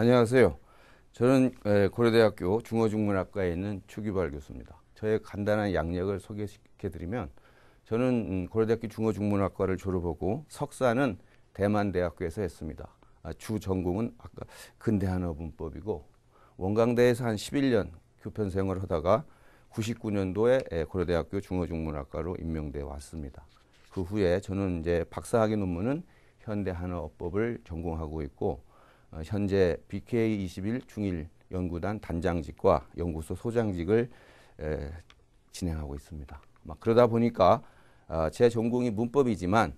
안녕하세요. 저는 고려대학교 중어중문학과에 있는 추기발 교수입니다. 저의 간단한 양력을 소개시켜드리면 저는 음, 고려대학교 중어중문학과를 졸업하고 석사는 대만대학교에서 했습니다. 아, 주 전공은 아까 근대한어 문법이고 원광대에서 한 11년 교편 생활을 하다가 99년도에 고려대학교 중어중문학과로 임명돼 왔습니다. 그 후에 저는 이제 박사학위 논문은 현대한어법을 전공하고 있고 어, 현재 BK21 중일 연구단 단장직과 연구소 소장직을 에, 진행하고 있습니다. 막 그러다 보니까 어, 제 전공이 문법이지만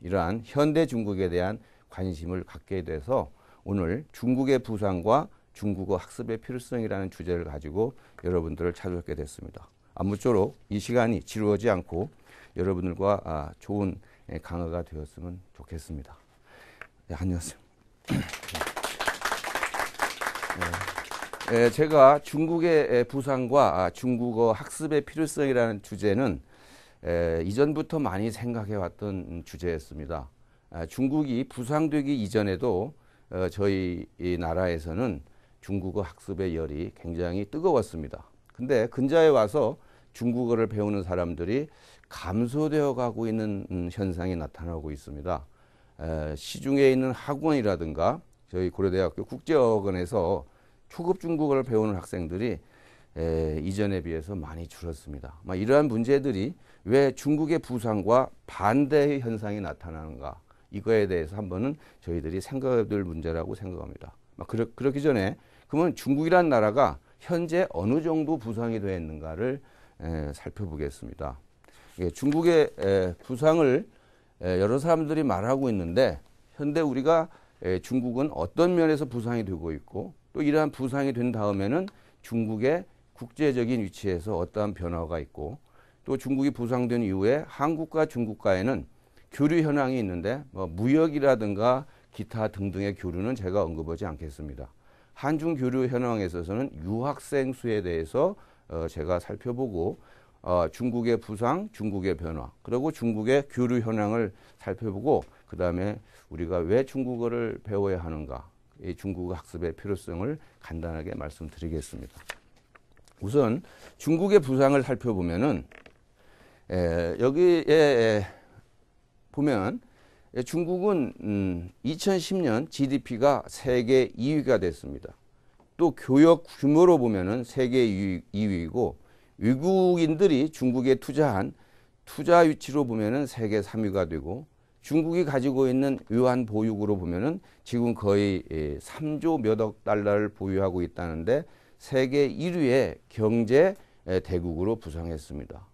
이러한 현대 중국에 대한 관심을 갖게 돼서 오늘 중국의 부상과 중국어 학습의 필요성이라는 주제를 가지고 여러분들을 찾아뵙게 됐습니다. 아무쪼록 이 시간이 지루하지 않고 여러분들과 아, 좋은 강화가 되었으면 좋겠습니다. 네, 안녕하세요. 네. 제가 중국의 부상과 아, 중국어 학습의 필요성이라는 주제는 이전부터 많이 생각해왔던 주제였습니다. 아, 중국이 부상되기 이전에도 어, 저희 나라에서는 중국어 학습의 열이 굉장히 뜨거웠습니다. 근데 근자에 와서 중국어를 배우는 사람들이 감소되어 가고 있는 음, 현상이 나타나고 있습니다. 시중에 있는 학원이라든가 저희 고려대학교 국제어학원에서 초급 중국어를 배우는 학생들이 에, 이전에 비해서 많이 줄었습니다. 막 이러한 문제들이 왜 중국의 부상과 반대의 현상이 나타나는가 이거에 대해서 한번은 저희들이 생각해볼 문제라고 생각합니다. 막 그러, 그렇기 전에 그러면 중국이란 나라가 현재 어느 정도 부상이 되어 있는가를 에, 살펴보겠습니다. 예, 중국의 에, 부상을 예, 여러 사람들이 말하고 있는데 현대 우리가 예, 중국은 어떤 면에서 부상이 되고 있고 또 이러한 부상이 된 다음에는 중국의 국제적인 위치에서 어떠한 변화가 있고 또 중국이 부상된 이후에 한국과 중국과에는 교류 현황이 있는데 뭐 무역이라든가 기타 등등의 교류는 제가 언급하지 않겠습니다. 한중 교류 현황에 있어서는 유학생 수에 대해서 어, 제가 살펴보고 어, 중국의 부상, 중국의 변화, 그리고 중국의 교류 현황을 살펴보고 그 다음에 우리가 왜 중국어를 배워야 하는가, 이 중국어 학습의 필요성을 간단하게 말씀드리겠습니다. 우선 중국의 부상을 살펴보면은 에, 여기에 에, 보면 에, 중국은 음, 2010년 GDP가 세계 2위가 됐습니다. 또 교역 규모로 보면은 세계 2위, 2위이고 외국인들이 중국에 투자한 투자 위치로 보면은 세계 3위가 되고 중국이 가지고 있는 외환 보유으로 보면은 지금 거의 3조 예, 몇억 달러를 보유하고 있다는데 세계 1위의 경제 예, 대국으로 부상했습니다.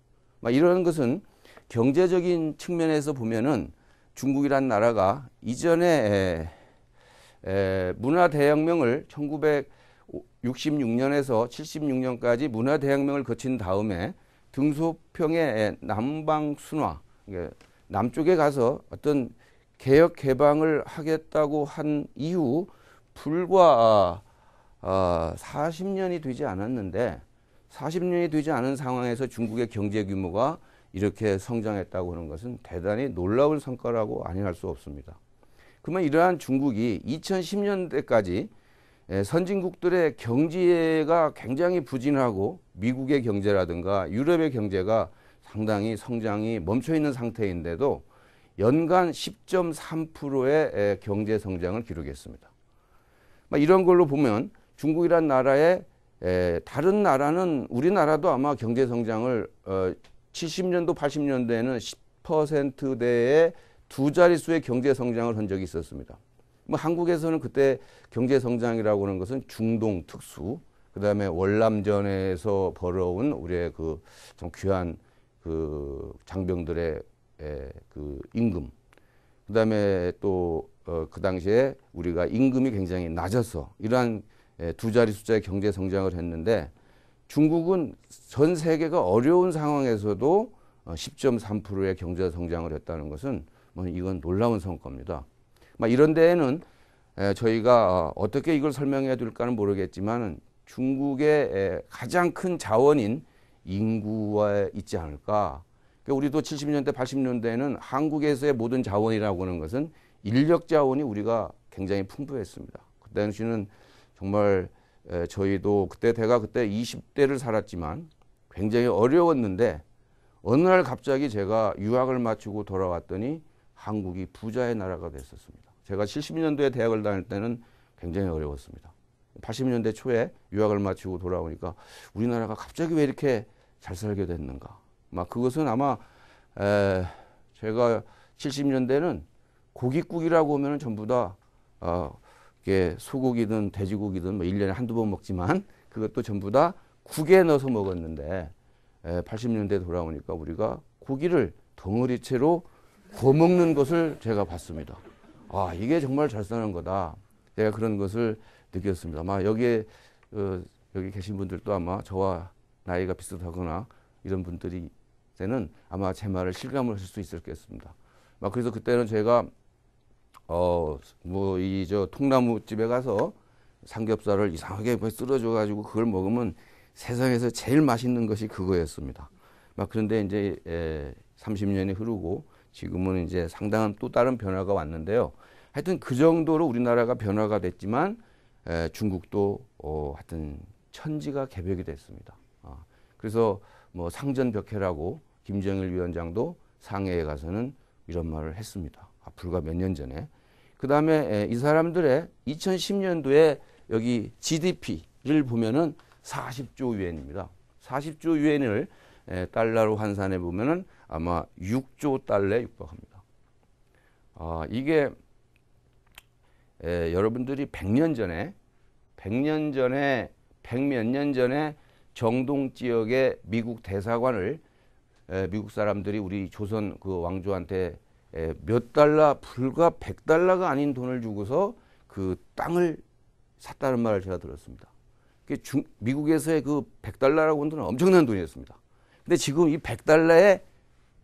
이런 것은 경제적인 측면에서 보면은 중국이란 나라가 이전에 예, 문화 대혁명을 1900 66년에서 76년까지 문화대혁명을 거친 다음에 등소평의 남방순화, 남쪽에 가서 어떤 개혁 개방을 하겠다고 한 이후 불과 40년이 아, 되지 않았는데 40년이 되지 않은 상황에서 중국의 경제 규모가 이렇게 성장했다고 하는 것은 대단히 놀라운 성과라고 아니할 수 없습니다. 그러면 이러한 중국이 2010년대까지 예, 선진국들의 경제가 굉장히 부진하고 미국의 경제라든가 유럽의 경제가 상당히 성장이 멈춰 있는 상태인데도 연간 10.3%의 예, 경제 성장을 기록했습니다. 이런 걸로 보면 중국이란 나라의 예, 다른 나라는 우리나라도 아마 경제 성장을 70년도 어, 80년대에는 10%대의 두 자릿수의 경제 성장을 한 적이 있었습니다. 뭐 한국에서는 그때 경제 성장이라고 하는 것은 중동 특수, 그 다음에 월남전에서 벌어온 우리의 그 좀 귀한 그 장병들의 그 임금, 어, 그 다음에 또 그 당시에 우리가 임금이 굉장히 낮아서 이러한 두 자리 숫자의 경제 성장을 했는데 중국은 전 세계가 어려운 상황에서도 10.3%의 어, 경제 성장을 했다는 것은 뭐 이건 놀라운 성과입니다. 막 이런 데에는 저희가 어, 어떻게 이걸 설명해야 될까는 모르겠지만 중국의 가장 큰 자원인 인구에 있지 않을까. 그러니까 우리도 70년대, 80년대에는 한국에서의 모든 자원이라고 하는 것은 인력 자원이 우리가 굉장히 풍부했습니다. 그 당시는 정말 저희도 그때 제가 그때 20대를 살았지만 굉장히 어려웠는데 어느 날 갑자기 제가 유학을 마치고 돌아왔더니 한국이 부자의 나라가 됐었습니다. 제가 70년도에 대학을 다닐 때는 굉장히 어려웠습니다. 80년대 초에 유학을 마치고 돌아오니까 우리나라가 갑자기 왜 이렇게 잘 살게 됐는가. 막 그것은 아마 에 제가 70년대는 고깃국이라고 하면 전부 다 어, 이게 소고기든 돼지고기든 뭐 1년에 한두 번 먹지만 그것도 전부 다 국에 넣어서 먹었는데 에, 80년대 돌아오니까 우리가 고기를 덩어리채로 구워 먹는 것을 제가 봤습니다. 아, 이게 정말 잘쓰는 거다. 내가 그런 것을 느꼈습니다. 아마 여기에, 어, 여기 계신 분들도 아마 저와 나이가 비슷하거나 이런 분들이 는 아마 제 말을 실감을 하실 수 있을 것입니다. 막 그래서 그때는 제가 어 뭐 이 저 통나무 집에 가서 삼겹살을 이상하게 쓸어줘 뭐 가지고 그걸 먹으면 세상에서 제일 맛있는 것이 그거였습니다. 막 그런데 이제 에, 30년이 흐르고 지금은 이제 상당한 또 다른 변화가 왔는데요. 하여튼 그 정도로 우리나라가 변화가 됐지만 에, 중국도 어, 하여튼 천지가 개벽이 됐습니다. 아, 그래서 뭐 상전벽해라고 김정일 위원장도 상해에 가서는 이런 말을 했습니다. 아, 불과 몇 년 전에. 그 다음에 이 사람들의 2010년도에 여기 GDP를 보면은 40조 위엔입니다 40조 위엔을 달러로 환산해 보면은 아마 6조 달러에 육박합니다. 아, 이게 에, 예, 여러분들이 100년 전에 100년 전에 100몇 년 전에 정동 지역의 미국 대사관을 에, 예, 미국 사람들이 우리 조선 그 왕조한테 에, 예, 몇 달러 불과 100달러가 아닌 돈을 주고서 그 땅을 샀다는 말을 제가 들었습니다. 중, 미국에서의 그 100달러라고 하는 돈은 엄청난 돈이었습니다. 근데 지금 이 100달러에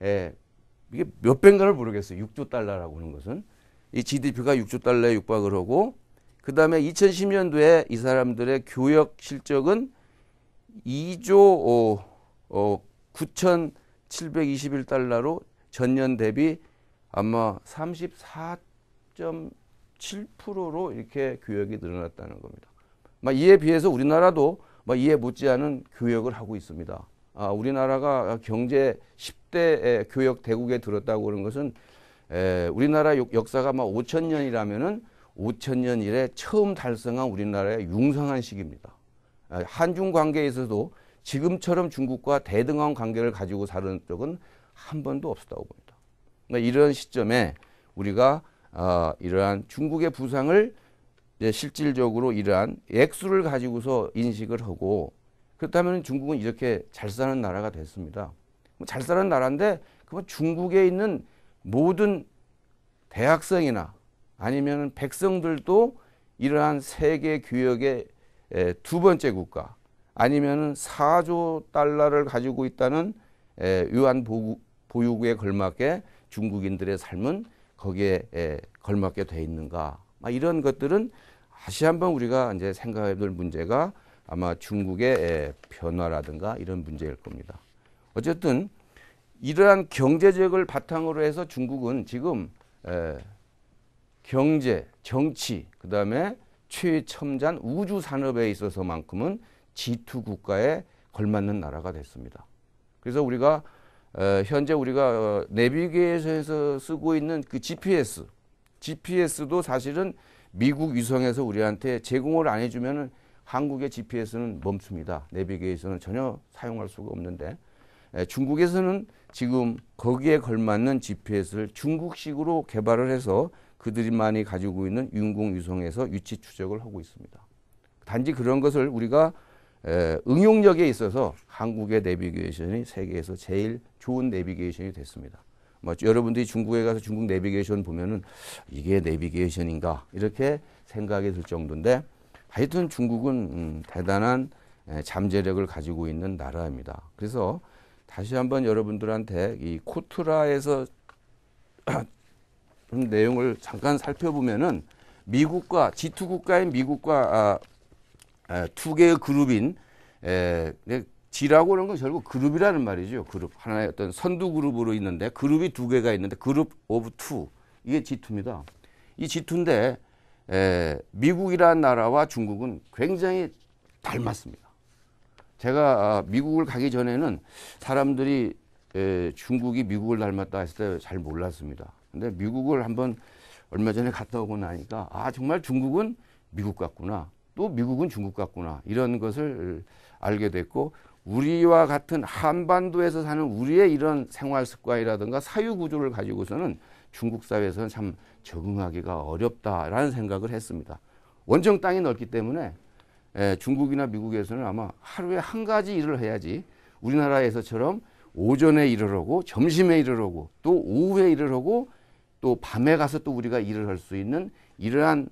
예, 이게 몇 배인가를 모르겠어요. 6조 달러라고 하는 것은. 이 GDP가 6조 달러에 육박을 하고 그 다음에 2010년도에 이 사람들의 교역 실적은 2조 어, 9,721달러로 전년 대비 아마 34.7%로 이렇게 교역이 늘어났다는 겁니다. 막 이에 비해서 우리나라도 막 이에 못지않은 교역을 하고 있습니다. 아, 우리나라가 경제 10대 교역 대국에 들었다고 그런 것은 에, 우리나라 역사가 막 5천 년이라면은 5천 년 이래 처음 달성한 우리나라의 융성한 시기입니다. 아, 한중 관계에 서도 지금처럼 중국과 대등한 관계를 가지고 사는 적은 한 번도 없었다고 봅니다. 그러니까 이런 시점에 우리가 어, 이러한 중국의 부상을 실질적으로 이러한 액수를 가지고서 인식을 하고 그렇다면 중국은 이렇게 잘 사는 나라가 됐습니다. 뭐 잘 사는 나라인데 그건 중국에 있는 모든 대학생이나 아니면 백성들도 이러한 세계 교역의 두 번째 국가 아니면 4조 달러를 가지고 있다는 유한 보유국에 걸맞게 중국인들의 삶은 거기에 걸맞게 돼 있는가 이런 것들은 다시 한번 우리가 이제 생각해 볼 문제가 아마 중국의 예, 변화라든가 이런 문제일 겁니다. 어쨌든 이러한 경제적을 바탕으로 해서 중국은 지금 예, 경제, 정치, 그 다음에 최첨단 우주 산업에 있어서만큼은 G2 국가에 걸맞는 나라가 됐습니다. 그래서 우리가 어, 현재 우리가 어, 내비게이션에서 쓰고 있는 그 GPS, GPS도 사실은 미국 위성에서 우리한테 제공을 안 해주면은 한국의 GPS는 멈춥니다. 내비게이션은 전혀 사용할 수가 없는데 예, 중국에서는 지금 거기에 걸맞는 GPS를 중국식으로 개발을 해서 그들만이 가지고 있는 윤공유성에서 위치 추적을 하고 있습니다. 단지 그런 것을 우리가 예, 응용력에 있어서 한국의 내비게이션이 세계에서 제일 좋은 내비게이션이 됐습니다. 뭐 여러분들이 중국에 가서 중국 내비게이션 보면은 이게 내비게이션인가 이렇게 생각이 들 정도인데 하여튼 중국은 음, 대단한 예, 잠재력을 가지고 있는 나라입니다. 그래서 다시 한번 여러분들한테 이 코트라에서 내용을 잠깐 살펴보면은 미국과 G2 국가인 미국과 아, 아 두 개의 그룹인 에, 예, 네, G라고 하는 건 결국 그룹이라는 말이죠. 그룹 하나의 어떤 선두 그룹으로 있는데 그룹이 두 개가 있는데 그룹 오브 투 이게 G2입니다. 이 G2인데 에, 예, 미국이라는 나라와 중국은 굉장히 닮았습니다. 제가 아, 미국을 가기 전에는 사람들이 에, 예, 중국이 미국을 닮았다 했을 때 잘 몰랐습니다. 근데 미국을 한번 얼마 전에 갔다 오고 나니까 아 정말 중국은 미국 같구나 또 미국은 중국 같구나 이런 것을 알게 됐고 우리와 같은 한반도에서 사는 우리의 이런 생활 습관이라든가 사유 구조를 가지고서는 중국 사회에서는 참 적응하기가 어렵다라는 생각을 했습니다. 원정 땅이 넓기 때문에 에, 예, 중국이나 미국에서는 아마 하루에 한 가지 일을 해야지 우리나라에서처럼 오전에 일을 하고 점심에 일을 하고 또 오후에 일을 하고 또 밤에 가서 또 우리가 일을 할 수 있는 이러한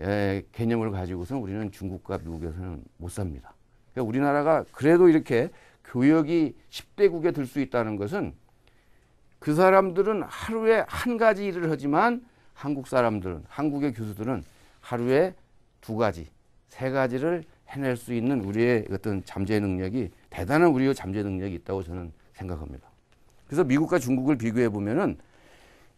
에, 예, 개념을 가지고선 우리는 중국과 미국에서는 못 삽니다. 그러니까 우리나라가 그래도 이렇게 교역이 10대국에 들 수 있다는 것은 그 사람들은 하루에 한 가지 일을 하지만 한국 사람들은 한국의 교수들은 하루에 두 가지, 세 가지를 해낼 수 있는 우리의 어떤 잠재 능력이 대단한 우리의 잠재 능력이 있다고 저는 생각합니다. 그래서 미국과 중국을 비교해 보면은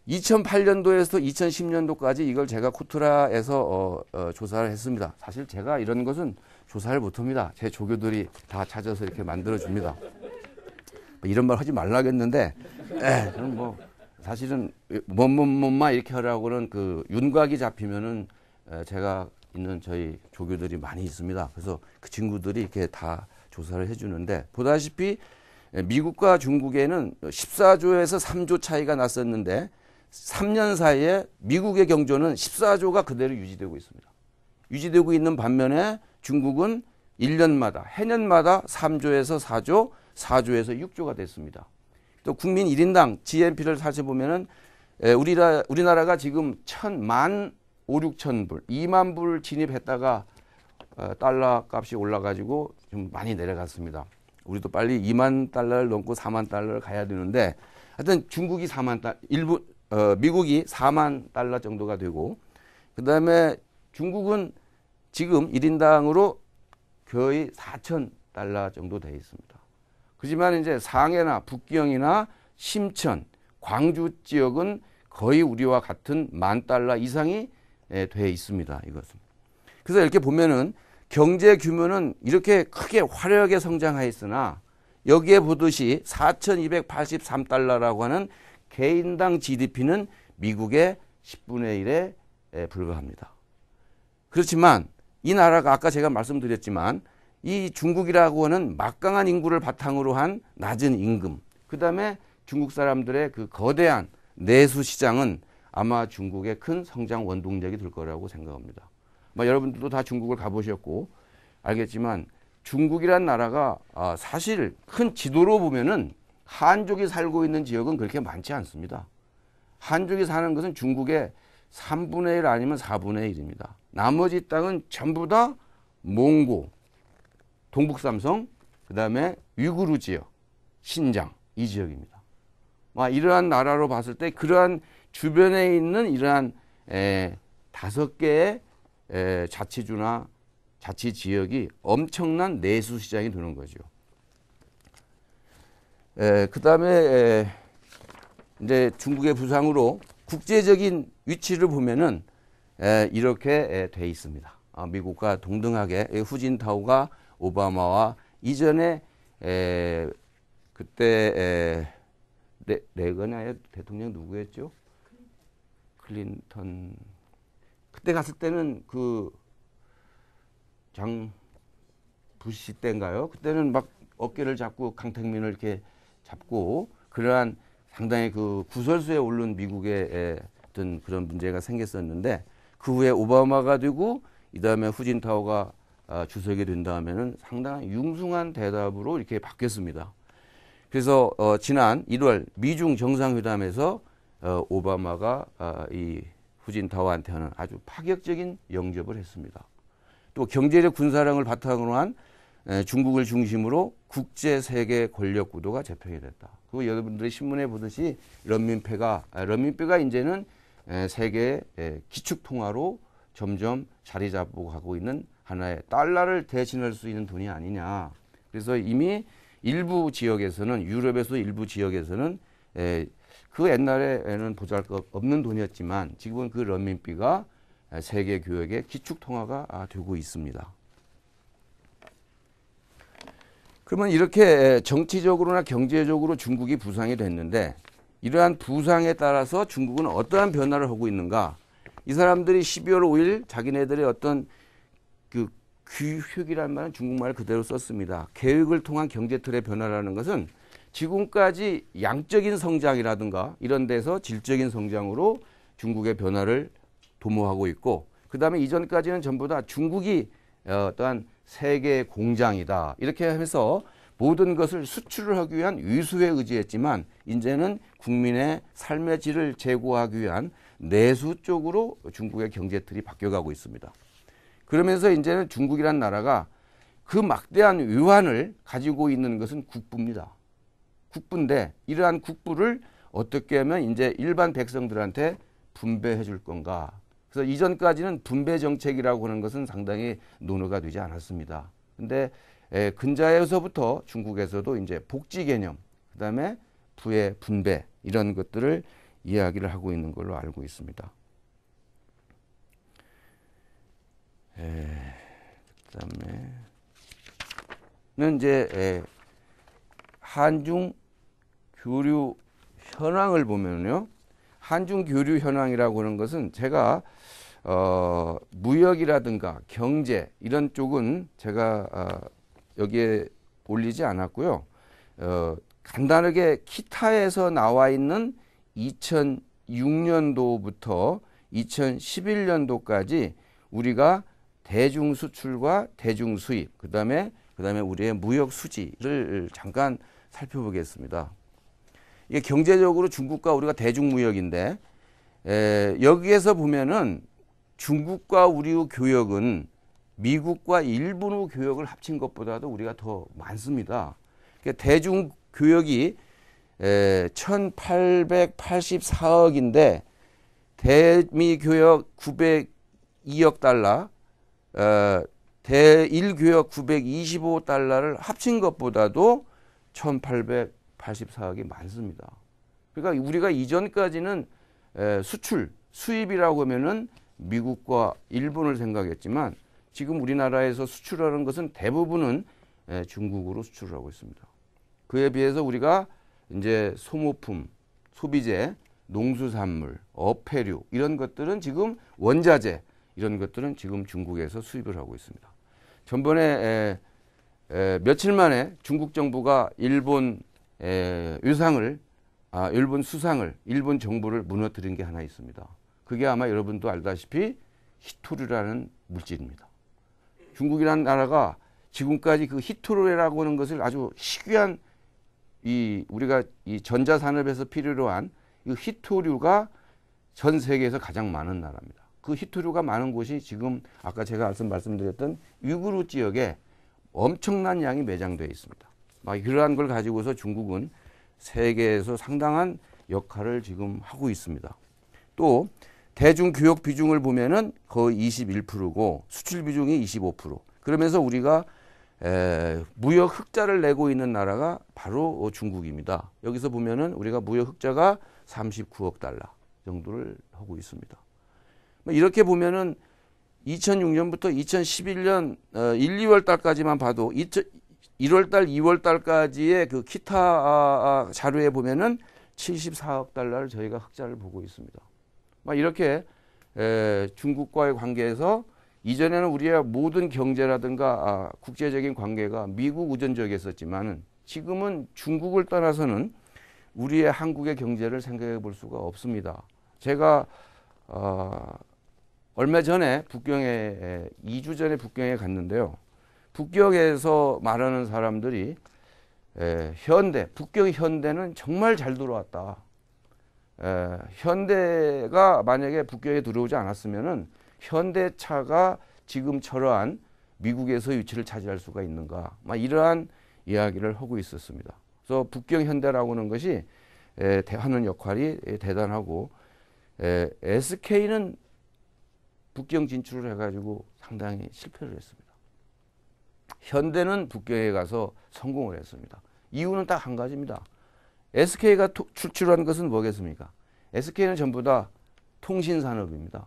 2008년도에서 2010년도까지 이걸 제가 코트라에서 어, 어, 조사를 했습니다. 사실 제가 이런 것은 조사를 못합니다. 제 조교들이 다 찾아서 이렇게 만들어 줍니다. 뭐 이런 말 하지 말라겠는데, 저는 뭐 사실은 뭐뭐뭐마 이렇게 하라고는 그 윤곽이 잡히면은 에, 제가 있는 저희 조교들이 많이 있습니다. 그래서 그 친구들이 이렇게 다 조사를 해주는데 보다시피 미국과 중국에는 14조에서 3조 차이가 났었는데 3년 사이에 미국의 경조는 14조가 그대로 유지되고 있습니다. 유지되고 있는 반면에 중국은 1년마다 해년마다 3조에서 4조 4조에서 6조가 됐습니다. 또 국민 1인당 GNP를 사실 보면은 우리라, 우리나라가 지금 천만 5, 6천 불, 2만 불 진입했다가 어, 달러 값이 올라가지고 좀 많이 내려갔습니다. 우리도 빨리 2만 달러를 넘고 4만 달러를 가야 되는데 하여튼 중국이 4만 달러, 일본, 어, 미국이 4만 달러 정도가 되고 그 다음에 중국은 지금 1인당으로 거의 4천 달러 정도 돼 있습니다. 그지만 이제 상해나 북경이나 심천, 광주 지역은 거의 우리와 같은 만 달러 이상이 예, 돼 있습니다. 이것은. 그래서 이렇게 보면은 경제 규모는 이렇게 크게 화려하게 성장하였으나 여기에 보듯이 4,283달러라고 하는 개인당 GDP는 미국의 10분의 1에 예, 불과합니다. 그렇지만 이 나라가 아까 제가 말씀드렸지만 이 중국이라고 하는 막강한 인구를 바탕으로 한 낮은 임금, 그 다음에 중국 사람들의 그 거대한 내수 시장은 아마 중국의 큰 성장 원동력이 될 거라고 생각합니다. 아 여러분들도 다 중국을 가보셨고 알겠지만 중국이란 나라가 아, 사실 큰 지도로 보면은 한족이 살고 있는 지역은 그렇게 많지 않습니다. 한족이 사는 것은 중국의 3분의 1 아니면 4분의 1입니다. 나머지 땅은 전부 다 몽고, 동북삼성, 그 다음에 위구르 지역, 신장 이 지역입니다. 막 아, 이러한 나라로 봤을 때 그러한 주변에 있는 이러한 에, 다섯 개의 에, 자치주나 자치 지역이 엄청난 내수 시장이 되는 거죠. 그다음에 에, 이제 중국의 부상으로 국제적인 위치를 보면은 에, 이렇게 에, 돼 있습니다. 아, 미국과 동등하게 후진타오가 오바마와 이전에 에, 그때 에, 레, 레냐의 대통령 누구였죠? 클린턴. 그때 갔을 때는 그 장 부시 때인가요? 그때는 막 어깨를 잡고 강택민을 이렇게 잡고 그러한 상당히 그 구설수에 오른 미국의 어떤 그런 문제가 생겼었는데 그 후에 오바마가 되고 이 다음에 후진타오가 아, 주석이 된다면은 상당한 융숭한 대답으로 이렇게 바뀌었습니다. 그래서 어, 지난 1월 미중 정상회담에서 어, 오바마가 어, 이 후진타오한테는 아주 파격적인 영접을 했습니다. 또 경제적 군사력을 바탕으로 한 에, 중국을 중심으로 국제 세계 권력 구도가 재편이 됐다. 그리고 여러분들이 신문에 보듯이 런민패가 아, 런민패가 이제는 에, 세계 기축 통화로 점점 자리 잡고 가고 있는 하나의 달러를 대신할 수 있는 돈이 아니냐. 그래서 이미 일부 지역에서는 유럽에서 일부 지역에서는 에, 그 옛날에는 보잘것 없는 돈이었지만 지금은 그 런민비가 세계 교역의 기축 통화가 아, 되고 있습니다. 그러면 이렇게 정치적으로나 경제적으로 중국이 부상이 됐는데 이러한 부상에 따라서 중국은 어떠한 변화를 하고 있는가? 이 사람들이 12월 5일 자기네들의 어떤 그규혁이라는 말은 중국말을 그대로 썼습니다. 계획을 통한 경제 틀의 변화라는 것은 지금까지 양적인 성장이라든가 이런 데서 질적인 성장으로 중국의 변화를 도모하고 있고 그다음에 이전까지는 전부 다 중국이 어, 어떠한 세계 공장이다 이렇게 하면서 모든 것을 수출을 하기 위한 위수에 의지했지만 이제는 국민의 삶의 질을 제고하기 위한 내수 쪽으로 중국의 경제 틀이 바뀌어가고 있습니다. 그러면서 이제는 중국이란 나라가 그 막대한 외환을 가지고 있는 것은 국부입니다. 국부인데 이러한 국부를 어떻게 하면 이제 일반 백성들한테 분배해 줄 건가. 그래서 이전까지는 분배 정책이라고 하는 것은 상당히 논의가 되지 않았습니다. 근데 에, 근자에서부터 중국에서도 이제 복지 개념, 그다음에 부의 분배 이런 것들을 이야기를 하고 있는 걸로 알고 있습니다. 예, 그다음에는 이제 에, 예, 한중 교류 현황을 보면요. 한중 교류 현황이라고 하는 것은 제가 어, 무역이라든가 경제 이런 쪽은 제가 어, 여기에 올리지 않았고요. 어, 간단하게 키타에서 나와 있는 2006년도부터 2011년도까지 우리가 대중 수출과 대중 수입, 그다음에 그다음에 우리의 무역 수지를 잠깐 살펴보겠습니다. 이게 경제적으로 중국과 우리가 대중 무역인데 에, 여기에서 보면은 중국과 우리의 교역은 미국과 일본의 교역을 합친 것보다도 우리가 더 많습니다. 그러니까 대중 교역이 1884억인데 대미 교역 902억 달러, 어, 대일교역 925달러를 합친 것보다도 1884억이 많습니다. 그러니까 우리가 이전까지는 수출, 수입이라고 하면은 미국과 일본을 생각했지만 지금 우리나라에서 수출하는 것은 대부분은 중국으로 수출을 하고 있습니다. 그에 비해서 우리가 이제 소모품, 소비재, 농수산물, 어패류 이런 것들은 지금 원자재 이런 것들은 지금 중국에서 수입을 하고 있습니다. 전번에 에, 에, 며칠 만에 중국 정부가 일본 에, 유상을 아, 일본 수상을 일본 정부를 무너뜨린 게 하나 있습니다. 그게 아마 여러분도 알다시피 히토류라는 물질입니다. 중국이라는 나라가 지금까지 그 히토류라고 하는 것을 아주 희귀한 이 우리가 이 전자 산업에서 필요로 한이 히토류가 전 세계에서 가장 많은 나라입니다. 그 히트류가 많은 곳이 지금 아까 제가 말씀드렸던 위구르 지역에 엄청난 양이 매장되어 있습니다. 막 이러한 걸 가지고서 중국은 세계에서 상당한 역할을 지금 하고 있습니다. 또 대중 교역 비중을 보면은 거의 21%고 수출 비중이 25%. 그러면서 우리가 에, 무역 흑자를 내고 있는 나라가 바로 어, 중국입니다. 여기서 보면은 우리가 무역 흑자가 39억 달러 정도를 하고 있습니다. 뭐 이렇게 보면은 2006년부터 2011년 1, 2월 달까지만 봐도 1월 달, 2월 달까지의 그 키타 아, 아, 자료에 보면은 74억 달러를 저희가 흑자를 보고 있습니다. 막 이렇게 중국과의 관계에서 이전에는 우리의 모든 경제라든가 아, 국제적인 관계가 미국 우전적이었었지만은 지금은 중국을 떠나서는 우리의 한국의 경제를 생각해 볼 수가 없습니다. 제가 어, 얼마 전에 북경에 2주 전에 북경에 갔는데요. 북경에서 말하는 사람들이 에, 현대 북경 현대는 정말 잘 들어왔다. 에, 현대가 만약에 북경에 들어오지 않았으면은 현대차가 지금 처러한 미국에서 유치를 차지할 수가 있는가? 막 이러한 이야기를 하고 있었습니다. 그래서 북경 현대라고 하는 것이 에, 하는 역할이 대단하고 에, SK는 북경 진출을 해가지고 상당히 실패를 했습니다. 현대는 북경에 가서 성공을 했습니다. 이유는 딱 한 가지입니다. SK가 출출한 것은 뭐겠습니까? SK는 전부 다 통신산업입니다.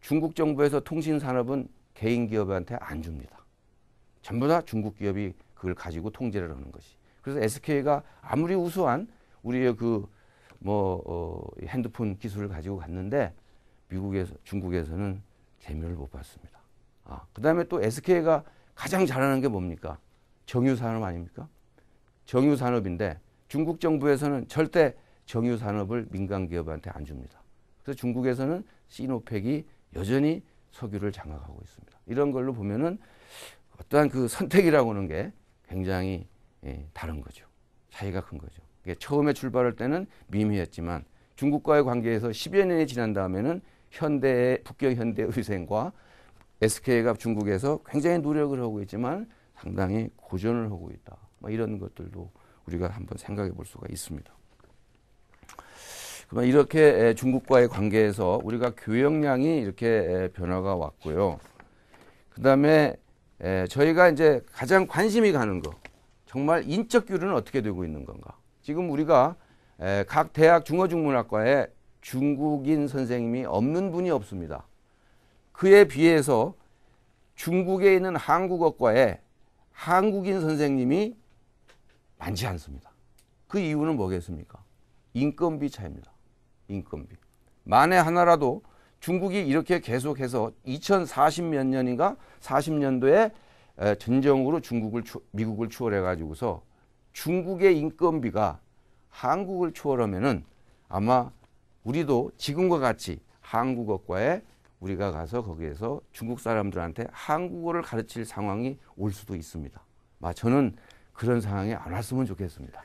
중국 정부에서 통신산업은 개인 기업한테 안 줍니다. 전부 다 중국 기업이 그걸 가지고 통제를 하는 것이. 그래서 SK가 아무리 우수한 우리의 그 뭐, 어, 핸드폰 기술을 가지고 갔는데 미국에서 중국에서는 재미를 못 봤습니다. 아, 그다음에 또 SK가 가장 잘하는 게 뭡니까? 정유 산업 아닙니까? 정유 산업인데 중국 정부에서는 절대 정유 산업을 민간 기업한테 안 줍니다. 그래서 중국에서는 시노팩이 여전히 석유를 장악하고 있습니다. 이런 걸로 보면은 어떠한 그 선택이라고 하는 게 굉장히 예, 다른 거죠. 차이가 큰 거죠. 처음에 출발할 때는 미미했지만 중국과의 관계에서 10여 년이 지난 다음에는 현대의 북경 현대 의생과 SK가 중국에서 굉장히 노력을 하고 있지만 상당히 고전을 하고 있다. 뭐 이런 것들도 우리가 한번 생각해 볼 수가 있습니다. 그러면 이렇게 중국과의 관계에서 우리가 교역량이 이렇게 변화가 왔고요. 그 다음에 저희가 이제 가장 관심이 가는 거, 정말 인적 교류는 어떻게 되고 있는 건가? 지금 우리가 각 대학 중어중문학과에 중국인 선생님이 없는 분이 없습니다. 그에 비해서 중국에 있는 한국어과에 한국인 선생님이 많지 않습니다. 그 이유는 뭐겠습니까? 인건비 차입니다. 인건비. 만에 하나라도 중국이 이렇게 계속해서 2040 몇 년인가 40년도에 전쟁으로 중국을 미국을 추월해 가지고서 중국의 인건비가 한국을 추월하면은 아마 우리도 지금과 같이 한국어과에 우리가 가서 거기에서 중국 사람들한테 한국어를 가르칠 상황이 올 수도 있습니다. 마 저는 그런 상황이 안 왔으면 좋겠습니다.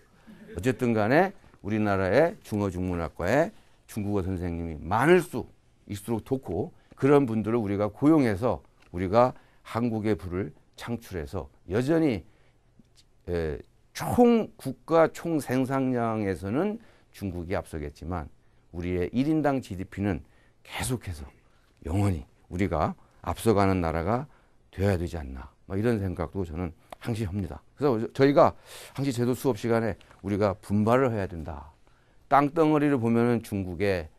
어쨌든 간에 우리나라의 중어중문학과에 중국어 선생님이 많을 수 있도록 좋고 그런 분들을 우리가 고용해서 우리가 한국의 불을 창출해서 여전히 총 국가 총 생산량에서는 중국이 앞서겠지만 우리의 1인당 GDP는 계속해서 영원히 우리가 앞서가는 나라가 되어야 되지 않나 뭐 이런 생각도 저는 항시 합니다. 그래서 저희가 항시 제도 수업 시간에 우리가 분발을 해야 된다. 땅덩어리를 보면은 중국의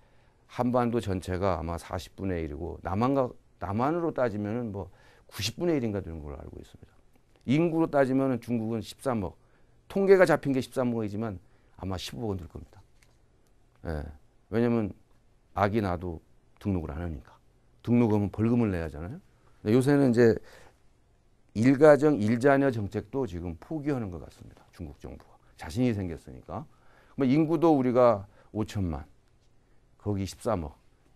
한반도 전체가 아마 40분의 1이고 남한과 남한으로 따지면은 뭐 90분의 1인가 되는 걸로 알고 있습니다. 인구로 따지면은 중국은 13억. 통계가 잡힌 게 13억이지만 아마 15억은 될 겁니다. 예. 왜냐면 아기 나도 등록을 안 하니까. 등록하면 벌금을 내야 하잖아요. 요새는 이제 일가정 일자녀 정책도 지금 포기하는 것 같습니다. 중국 정부가 자신이 생겼으니까. 인구도 우리가 5천만, 거기 13억,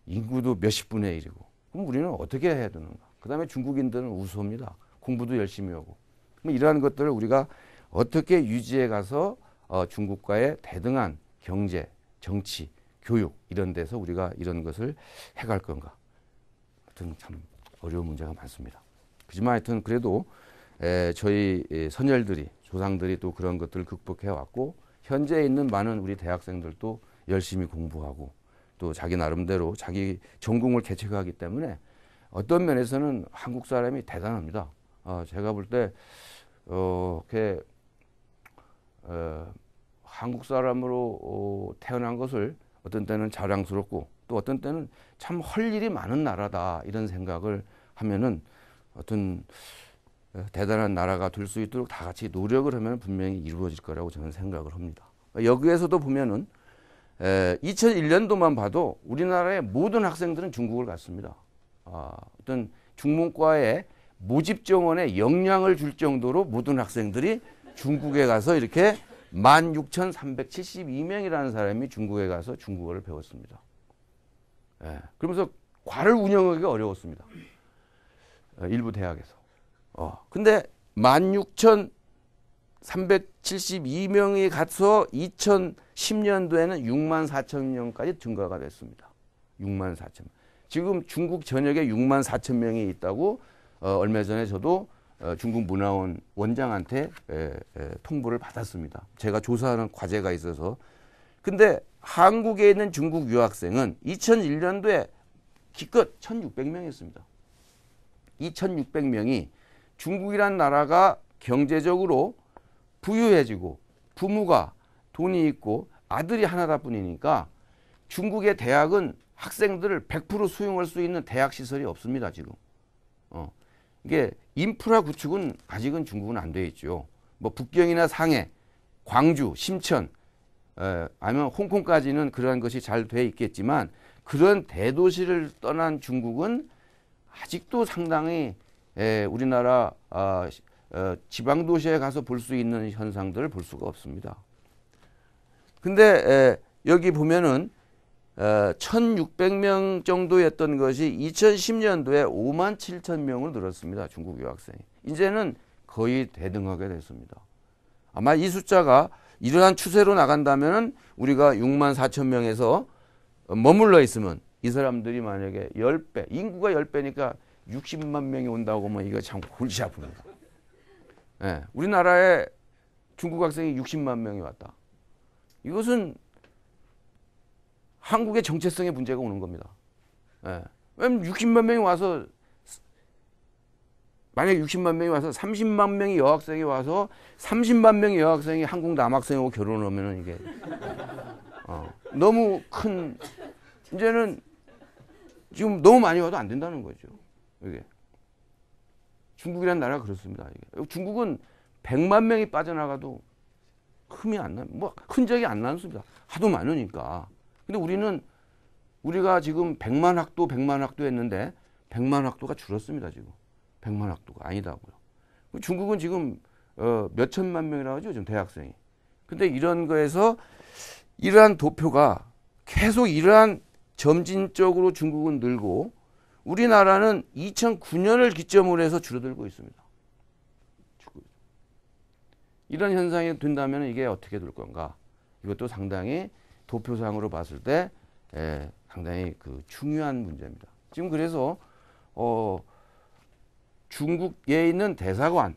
인구도 몇십 분의 일이고. 그럼 우리는 어떻게 해야 되는가? 그 다음에 중국인들은 우수합니다. 공부도 열심히 하고. 이러한 것들을 우리가 어떻게 유지해 가서 어, 중국과의 대등한 경제, 정치 교육 이런 데서 우리가 이런 것을 해갈 건가. 하여튼 참 어려운 문제가 많습니다. 그지만 하여튼 그래도 에, 저희 선열들이 조상들이 또 그런 것들을 극복해 왔고 현재 있는 많은 우리 대학생들도 열심히 공부하고 또 자기 나름대로 자기 전공을 개척하기 때문에 어떤 면에서는 한국 사람이 대단합니다. 어, 제가 볼때 어, 이렇게 어, 한국 사람으로 어, 태어난 것을 어떤 때는 자랑스럽고 또 어떤 때는 참 헐 일이 많은 나라다 이런 생각을 하면은 어떤 어, 대단한 나라가 될 수 있도록 다 같이 노력을 하면 분명히 이루어질 거라고 저는 생각을 합니다. 여기에서도 보면은 에, 2001년도만 봐도 우리나라의 모든 학생들은 중국을 갔습니다. 아, 어떤 중문과에 모집 정원에 영향을 줄 정도로 모든 학생들이 중국에 가서 이렇게 16,372명이라는 사람이 중국에 가서 중국어를 배웠습니다. 예. 그러면서 과를 운영하기가 어려웠습니다. 어, 일부 대학에서. 어. 근데 16,372명이 가서 2010년도에는 6만 4천 명까지 증가가 됐습니다. 6만 4천. 명. 지금 중국 전역에 6만 4천 명이 있다고 어, 얼마 전에 저도 어, 중국 문화원 원장한테 통보를 받았습니다. 제가 조사하는 과제가 있어서. 근데 한국에 있는 중국 유학생은 2001년도에 기껏 1,600명이었습니다. 2,600명이 중국이란 나라가 경제적으로 부유해지고 부모가 돈이 있고 아들이 하나다 뿐이니까 중국의 대학은 학생들을 100% 수용할 수 있는 대학 시설이 없습니다, 지금. 이게 인프라 구축은 아직은 중국은 안 돼 있죠. 뭐 북경이나 상해, 광주, 심천, 에, 아니면 홍콩까지는 그러한 것이 잘 돼 있겠지만 그런 대도시를 떠난 중국은 아직도 상당히 에, 우리나라 아, 어, 지방 도시에 가서 볼 수 있는 현상들을 볼 수가 없습니다. 근데 에, 여기 보면은 1600명 어, 정도였던 것이 2010년도에 5만 7천 명으로 늘었습니다. 중국 유학생이. 이제는 거의 대등하게 됐습니다. 아마 이 숫자가 이러한 추세로 나간다면 우리가 6만 4천 명에서 머물러 있으면 이 사람들이 만약에 10배, 인구가 10배니까 60만 명이 온다고 하면 이거 참 골치 아픕니다. 예, 우리나라에 중국 학생이 60만 명이 왔다. 이것은 한국의 정체성의 문제가 오는 겁니다. 예. 왜냐면 60만 명이 와서 만약 60만 명이 와서 30만 명이 여학생이 와서 30만 명의 여학생이 한국 남학생하고 결혼하면 은 이게 어, 너무 큰 이제는 지금 너무 많이 와도 안 된다는 거죠. 이게 중국이란 나라가 그렇습니다. 이게. 중국은 100만 명이 빠져나가도 흠이 안 나, 뭐 흔적이 안 나는 습니다 하도 많으니까. 근데 우리는 우리가 지금 100만 학도 100만 학도 했는데 100만 학도가 줄었습니다 지금 100만 학도가 아니다고요. 그 중국은 지금 어, 몇 천만 명이라고 하죠 지금 대학생이. 근데 이런 거에서 이러한 도표가 계속 이러한 점진적으로 중국은 늘고 우리나라는 2009년을 기점으로 해서 줄어들고 있습니다. 이런 현상이 된다면 이게 어떻게 될 건가? 이것도 상당히 도표상으로 봤을 때 예, 상당히 그 중요한 문제입니다. 지금 그래서 어, 중국에 있는 대사관,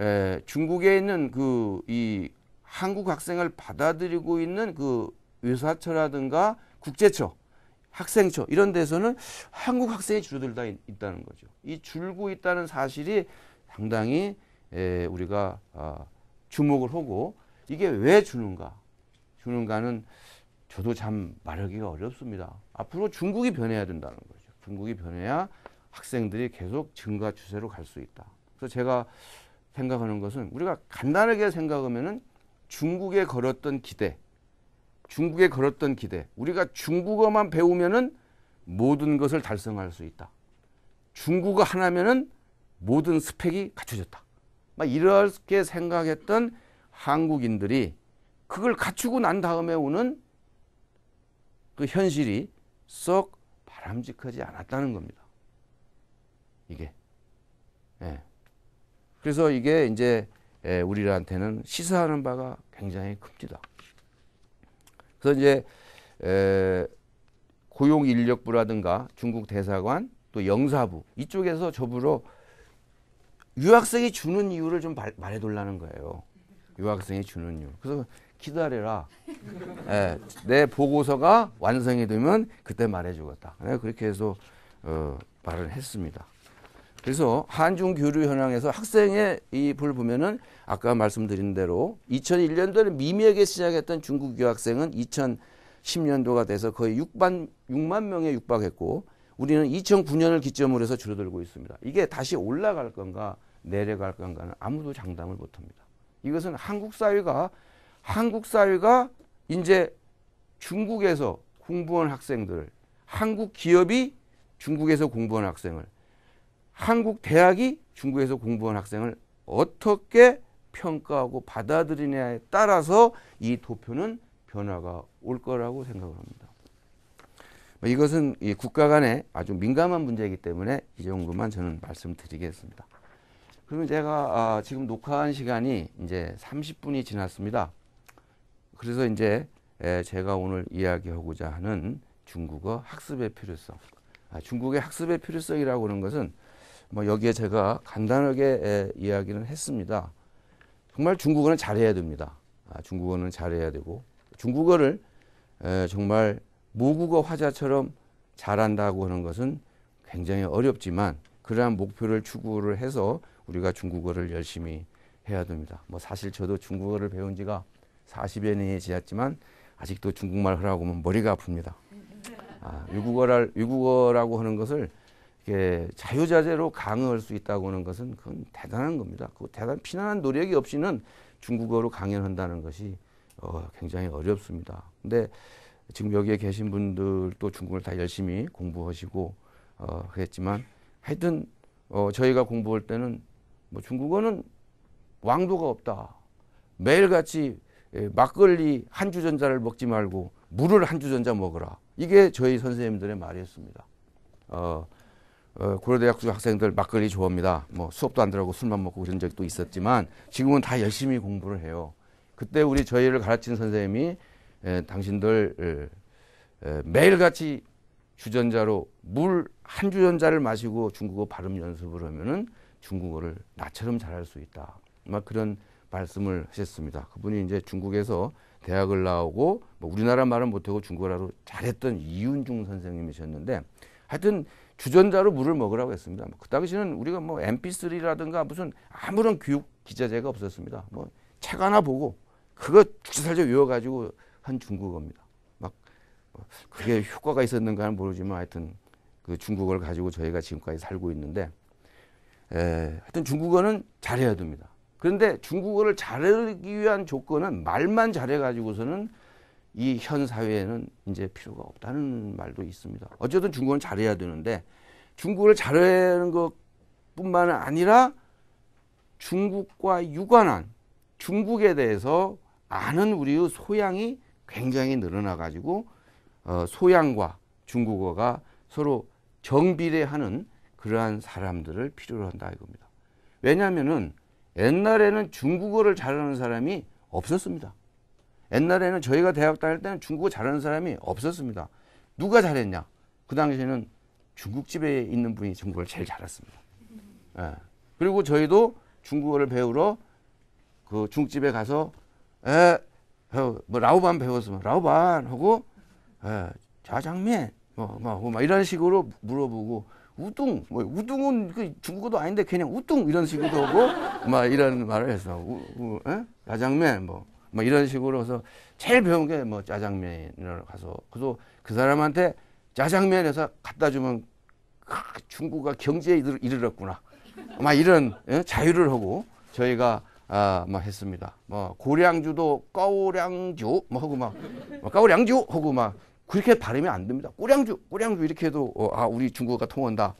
예, 중국에 있는 그 이 한국 학생을 받아들이고 있는 그 의사처라든가 국제처, 학생처 이런 데서는 한국 학생이 줄어들다 있, 다는 거죠. 이 줄고 있다는 사실이 상당히 예, 우리가 아, 주목을 하고 이게 왜 주는가 주는가는 저도 참 말하기가 어렵습니다. 앞으로 중국이 변해야 된다는 거죠. 중국이 변해야 학생들이 계속 증가 추세로 갈 수 있다. 그래서 제가 생각하는 것은 우리가 간단하게 생각하면은 중국에 걸었던 기대, 중국에 걸었던 기대, 우리가 중국어만 배우면은 모든 것을 달성할 수 있다. 중국어 하나면은 모든 스펙이 갖춰졌다. 막 이렇게 생각했던 한국인들이 그걸 갖추고 난 다음에 오는 그 현실이 썩 바람직하지 않았다는 겁니다. 이게. 예. 그래서 이게 이제 예, 우리한테는 시사하는 바가 굉장히 큽니다. 그래서 이제 에, 예, 고용 인력부라든가 중국 대사관 또 영사부 이쪽에서 저부로 유학생이 주는 이유를 좀 말해달라는 거예요. 유학생이 주는 이유. 그래서 기다려라. 네, 내 보고서가 완성이 되면 그때 말해주겠다. 네, 그렇게 해서 어, 말을 했습니다. 그래서 한중 교류 현황에서 학생의 이 불 보면은 아까 말씀드린 대로 2001년도에 미미하게 시작했던 중국 유학생은 2010년도가 돼서 거의 6만, 6만 명에 육박했고 우리는 2009년을 기점으로 해서 줄어들고 있습니다. 이게 다시 올라갈 건가 내려갈 건가는 아무도 장담을 못합니다. 이것은 한국 사회가 한국 사회가 이제 중국에서 공부한 학생들 한국 기업이 중국에서 공부한 학생을 한국 대학이 중국에서 공부한 학생을 어떻게 평가하고 받아들이냐에 따라서 이 도표는 변화가 올 거라고 생각을 합니다. 이것은 국가 간의 아주 민감한 문제이기 때문에 이 정도만 저는 말씀드리겠습니다. 그러면 제가 아, 지금 녹화한 시간이 이제 30분이 지났습니다. 그래서 이제 제가 오늘 이야기하고자 하는 중국어 학습의 필요성. 아, 중국의 학습의 필요성이라고 하는 것은 뭐 여기에 제가 간단하게 이야기는 했습니다. 정말 중국어는 잘해야 됩니다. 아, 중국어는 잘해야 되고 중국어를 정말 모국어 화자처럼 잘한다고 하는 것은 굉장히 어렵지만 그러한 목표를 추구를 해서 우리가 중국어를 열심히 해야 됩니다. 뭐 사실 저도 중국어를 배운 지가 40여 년이 지났지만 아직도 중국말 하라고 하면 머리가 아픕니다. 아, 유국어를유국어라고 하는 것을 이렇게 자유자재로 강의할 수 있다고 하는 것은 그건 대단한 겁니다. 그 대단 피난한 노력이 없이는 중국어로 강연한다는 것이 어, 굉장히 어렵습니다. 근데 지금 여기에 계신 분들도 중국을 다 열심히 공부하시고 어, 했지만 하여튼 어, 저희가 공부할 때는 뭐 중국어는 왕도가 없다. 매일같이 예, 막걸리 한 주전자를 먹지 말고 물을 한 주전자 먹어라 이게 저희 선생님들의 말이었습니다. 어, 어, 고려대학교 학생들 막걸리 좋아합니다. 뭐 수업도 안 들어가고 술만 먹고 그런 적도 있었지만 지금은 다 열심히 공부를 해요. 그때 우리 저희를 가르친 선생님이 에, 예, 당신들 에, 예, 에, 매일같이 주전자로 물 한 주전자를 마시고 중국어 발음 연습을 하면은 중국어를 나처럼 잘할 수 있다. 막 그런 말씀을 하셨습니다. 그분이 이제 중국에서 대학을 나오고 뭐 우리나라 말은 못하고 중국어로 잘했던 이윤중 선생님이셨는데 하여튼 주전자로 물을 먹으라고 했습니다. 뭐 그 당시는 우리가 뭐 MP3라든가 무슨 아무런 교육 기자재가 없었습니다. 뭐 책 하나 보고 그거 주사살짝 외워가지고 한 중국어입니다. 막 뭐 그게 효과가 있었는가는 모르지만 하여튼 그 중국어를 가지고 저희가 지금까지 살고 있는데 에, 하여튼 중국어는 잘해야 됩니다. 그런데 중국어를 잘하기 위한 조건은 말만 잘해가지고서는 이 현 사회에는 이제 필요가 없다는 말도 있습니다. 어쨌든 중국어는 잘해야 되는데 중국어를 잘하는 것 뿐만 아니라 중국과 유관한 중국에 대해서 아는 우리의 소양이 굉장히 늘어나가지고 어, 소양과 중국어가 서로 정비례하는 그러한 사람들을 필요로 한다 이겁니다. 왜냐하면은 옛날에는 중국어를 잘하는 사람이 없었습니다. 옛날에는 저희가 대학 다닐 때는 중국어 잘하는 사람이 없었습니다. 누가 잘했냐? 그 당시에는 중국집에 있는 분이 중국어를 제일 잘했습니다. 예. 그리고 저희도 중국어를 배우러 그 중국집에 가서 에, 뭐 라오반 배웠으면 라오반 하고 자장면 예, 뭐, 뭐, 뭐 이런 식으로 물어보고 우뚱 뭐 우뚱은 그 중국어도 아닌데 그냥 우뚱 이런 식으로 하고 막 이런 말을 해서 우, 우, 에? 짜장면 뭐, 뭐 이런 식으로 해서 제일 배운 게 뭐 짜장면을 이 가서 그래서 그 사람한테 짜장면에서 갖다 주면 아, 중국가 경제에 이르렀구나 막 이런 에? 자유를 하고 저희가 아, 뭐 했습니다. 뭐 고량주도 까오량주 뭐 하고 막 뭐 까오량주 하고 막 그렇게 발음이 안 됩니다. 꼬량주꼬량주 이렇게 해도 어, 아 우리 중국어가 통한다.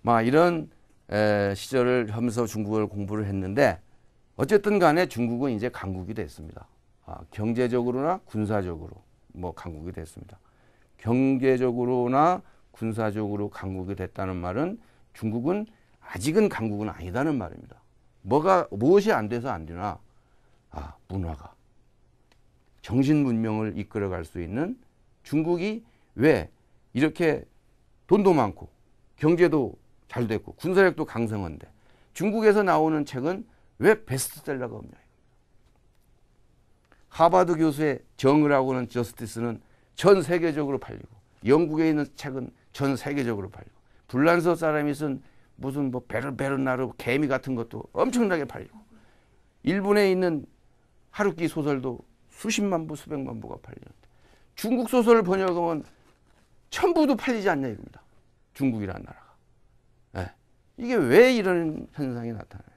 막 이런 에, 시절을 하면서 중국어를 공부를 했는데 어쨌든 간에 중국은 이제 강국이 됐습니다. 아, 경제적으로나 군사적으로 뭐 강국이 됐습니다. 경제적으로나 군사적으로 강국이 됐다는 말은 중국은 아직은 강국은 아니다는 말입니다. 뭐가 무엇이 안 돼서 안 되나? 아, 문화가 정신 문명을 이끌어갈 수 있는 중국이 왜 이렇게 돈도 많고 경제도 잘 됐고 군사력도 강성한데 중국에서 나오는 책은 왜 베스트셀러가 없냐. 하버드 교수의 정의라고는 저스티스는 전 세계적으로 팔리고 영국에 있는 책은 전 세계적으로 팔리고 불란서 사람이 쓴 무슨 뭐 베르베르나르 개미 같은 것도 엄청나게 팔리고 일본에 있는 하루키 소설도 수십만 부 수백만 부가 팔려 중국 소설을 번역하면 천부도 팔리지 않냐 이겁니다. 중국이라는 나라가. 네. 이게 왜 이런 현상이 나타나요?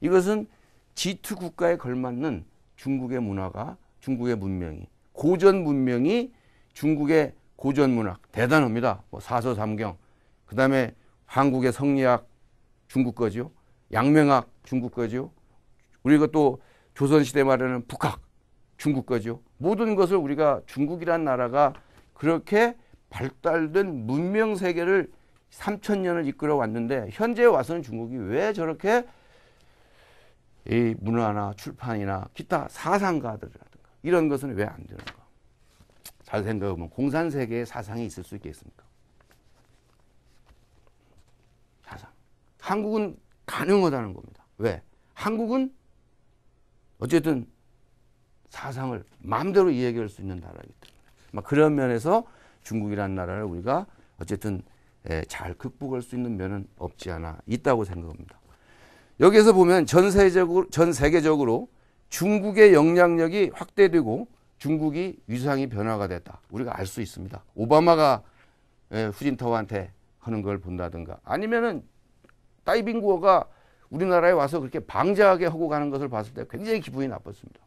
이것은 G2 국가에 걸맞는 중국의 문화가 중국의 문명이 고전 문명이 중국의 고전 문학 대단합니다. 뭐 사서삼경 그 다음에 한국의 성리학 중국 거죠 양명학 중국 거죠 우리가 또 조선시대 말하는 북학 중국 거죠 모든 것을 우리가 중국이란 나라가 그렇게 발달된 문명 세계를 3천 년을 이끌어 왔는데 현재 에 와서는 중국이 왜 저렇게 이 문화나 출판이나 기타 사상가들이라든가 이런 것은 왜 안 되는가? 잘 생각해보면 공산 세계의 사상이 있을 수 있겠습니까? 사상. 한국은 가능하다는 겁니다. 왜? 한국은 어쨌든 사상을 마음대로 이야기할 수 있는 나라이기 때문에 막 그런 면에서 중국이라는 나라를 우리가 어쨌든 예, 잘 극복할 수 있는 면은 없지 않아 있다고 생각합니다. 여기에서 보면 전 세계적으로, 전 세계적으로 중국의 영향력이 확대되고 중국이 위상이 변화가 됐다. 우리가 알 수 있습니다. 오바마가 예, 후진타오한테 하는 걸 본다든가 아니면은 다이빙구어가 우리나라에 와서 그렇게 방자하게 하고 가는 것을 봤을 때 굉장히 기분이 나빴습니다.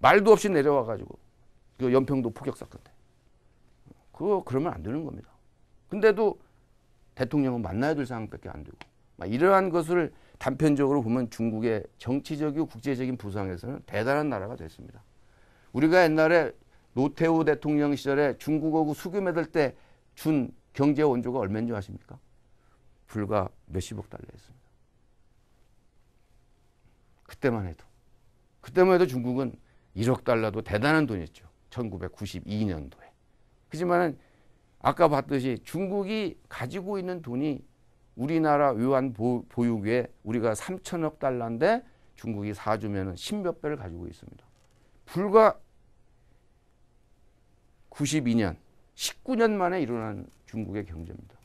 말도 없이 내려와 가지고 그 연평도 폭격 사건 때 그거 그러면 안 되는 겁니다. 근데도 대통령은 만나야 될 상황밖에 안 되고 이러한 것을 단편적으로 보면 중국의 정치적이고 국제적인 부상에서는 대단한 나라가 됐습니다. 우리가 옛날에 노태우 대통령 시절에 중국하고 수교 맺을 때 준 경제 원조가 얼마인지 아십니까? 불과 몇십억 달러였습니다. 그때만 해도 그때만 해도 중국은 1억 달러도 대단한 돈이었죠. 1992년도에. 하지만 아까 봤듯이 중국이 가지고 있는 돈이 우리나라 외환 보유에 우리가 3천억 달러인데 중국이 사주면 10몇 배를 가지고 있습니다. 불과 92년, 19년 만에 일어난 중국의 경제입니다.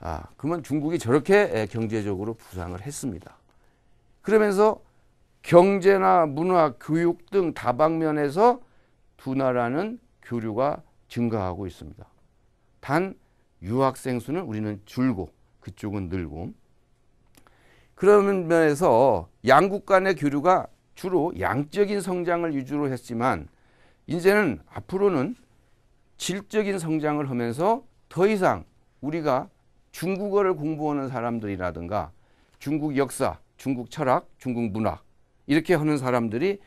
아, 그러면 중국이 저렇게 경제적으로 부상을 했습니다. 그러면서 경제나 문화, 교육 등 다방면에서 두 나라는 교류가 증가하고 있습니다. 단 유학생 수는 우리는 줄고 그쪽은 늘고 그런 면에서 양국 간의 교류가 주로 양적인 성장을 위주로 했지만 이제는 앞으로는 질적인 성장을 하면서 더 이상 우리가 중국어를 공부하는 사람들이라든가 중국 역사, 중국 철학, 중국 문학 이렇게 하는 사람들이